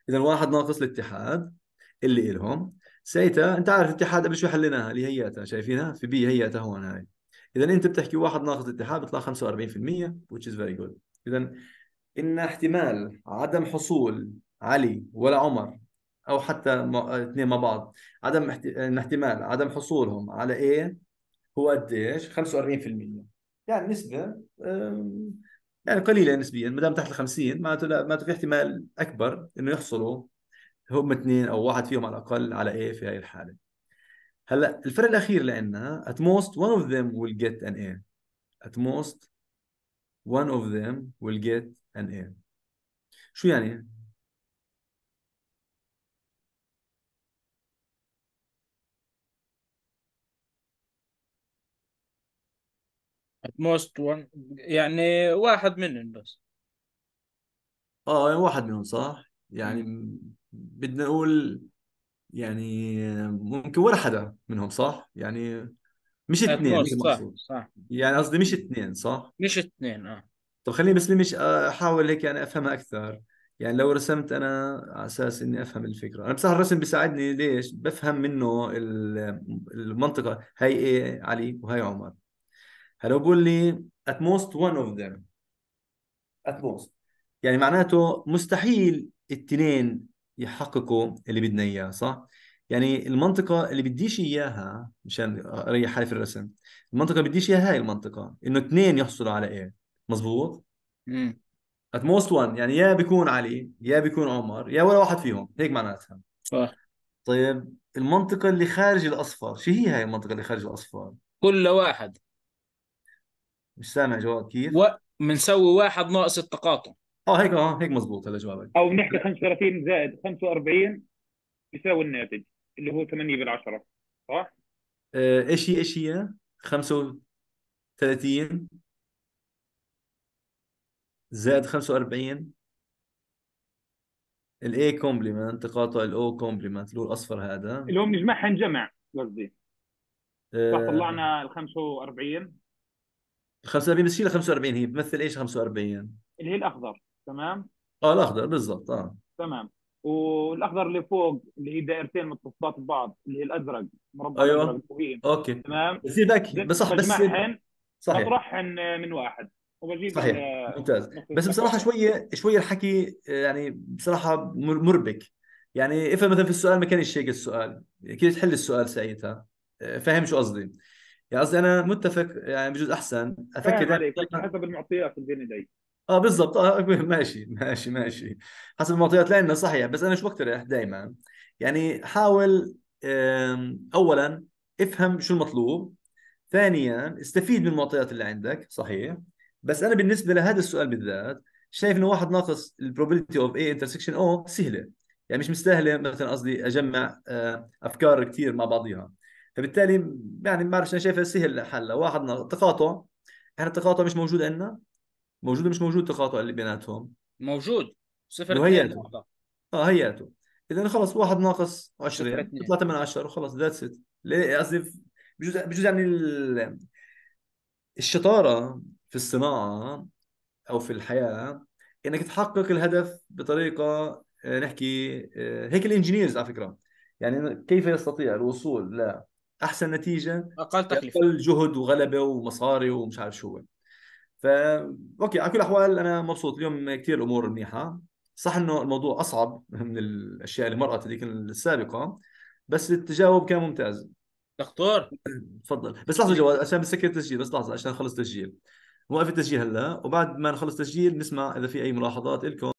إذا واحد ناقص الاتحاد اللي إلهم ساعتها أنت عارف الاتحاد قبل شوي حليناها اللي هيئتها شايفينها في بي هيئتها هون هاي إذا أنت بتحكي واحد ناقص الاتحاد بيطلع 45% which is very good إذا إن احتمال عدم حصول علي ولا عمر أو حتى اثنين مع بعض عدم احتمال عدم حصولهم على إيه هو قد ايش 45% يعني نسبة يعني قليلة نسبيا ما دام تحت ال 50 معناته لا معناته في احتمال أكبر إنه يحصلوا هم اثنين أو واحد فيهم على الأقل على إيه في هاي الحالة هلا الفرق الأخير لأنها at most one of them will get an A at most one of them will get ايه شو يعني؟ موست وان يعني واحد منهم بس اه يعني واحد منهم صح؟ يعني م. بدنا نقول يعني ممكن ولا حدا منهم صح؟ يعني مش اثنين صح صح يعني قصدي مش اثنين صح؟ مش اثنين اه طب خليني بس مش آه، احاول هيك يعني افهمها اكثر يعني لو رسمت انا على اساس اني افهم الفكره انا بصراحه الرسم بيساعدني ليش بفهم منه المنطقه هي ايه علي وهي عمر هلا بقول لي at most one of them at most يعني معناته مستحيل التنين يحققوا اللي بدنا اياه صح يعني المنطقه اللي بديش اياها مشان اريح حالي في الرسم المنطقه اللي بديش اياها هاي المنطقه انه اثنين يحصلوا على ايه مزبوط امم ات موست وان يعني يا بيكون علي يا بيكون عمر يا ولا واحد فيهم هيك معناتها صح طيب المنطقة اللي خارج الأصفر شو هي هاي المنطقة اللي خارج الأصفر؟ كل واحد مش سامع جواب كيف؟ منسوي واحد ناقص التقاطع اه هيك اه هيك مزبوط هلا جوابك او بنحكي 35 زائد 45 يساوي الناتج اللي هو 8 بالعشرة صح؟ آه، ايش هي ايش هي؟ 35 زائد 45 الاي كومبلمنت تقاطع الاو كومبلمنت اللي هو الاصفر هذا اللي هو بنجمعها نجمع قصدي آه، طلعنا ال 45 ال 45 بس شيلها 45 هي بتمثل ايش 45 اللي هي الاخضر تمام اه الاخضر بالضبط اه تمام والاخضر اللي فوق اللي هي دائرتين متصلات ببعض اللي هي الازرق مربع ايوه الأزرق اوكي تمام بصير بس صح بس صحيح مطرحهن من واحد وبجيب صحيح ممتاز بس بصراحه شويه شويه الحكي آه، يعني بصراحه مربك يعني افهم مثلا في السؤال ما كانش هيك السؤال كيف تحل السؤال ساعتها آه، فاهم شو قصدي يعني قصدي انا متفق يعني بجوز احسن افكر عليك حسب المعطيات اللي ايدي اه بالضبط اه ماشي ماشي ماشي حسب المعطيات لنا صحيح بس انا شو بقترح دائما يعني حاول اولا افهم شو المطلوب ثانيا استفيد من المعطيات اللي عندك صحيح بس انا بالنسبه لهذا السؤال بالذات شايف انه واحد ناقص البروبابيلتي اوف اي انترسكشن او سهله يعني مش مستاهله مثلا قصدي اجمع آه، افكار كثير مع بعضيها فبالتالي يعني ما بعرف انا شايفها سهل حلها واحد ناقص تقاطع احنا التقاطع مش موجود عندنا موجود مش موجود تقاطع اللي بيناتهم موجود صفر هياته اه هياته اذا خلص واحد ناقص 10 بيطلع 8 10 وخلص ذاتس ات قصدي بجوز بجوز يعني ال... الشطاره في الصناعه او في الحياه انك تحقق الهدف بطريقه آه، نحكي آه، هيك الانجينيرز على فكره يعني كيف يستطيع الوصول لاحسن نتيجه اقل تكلفه اقل جهد وغلبه ومصاري ومش عارف شو فا اوكي على كل الاحوال انا مبسوط اليوم كثير الامور منيحه صح انه الموضوع اصعب من الاشياء اللي مرقت هذيك السابقه بس التجاوب كان ممتاز دكتور تفضل بس لحظه جواد عشان بسكر التسجيل بس لحظه عشان اخلص تسجيل نوقف التسجيل هلا وبعد ما نخلص تسجيل نسمع اذا في اي ملاحظات لكم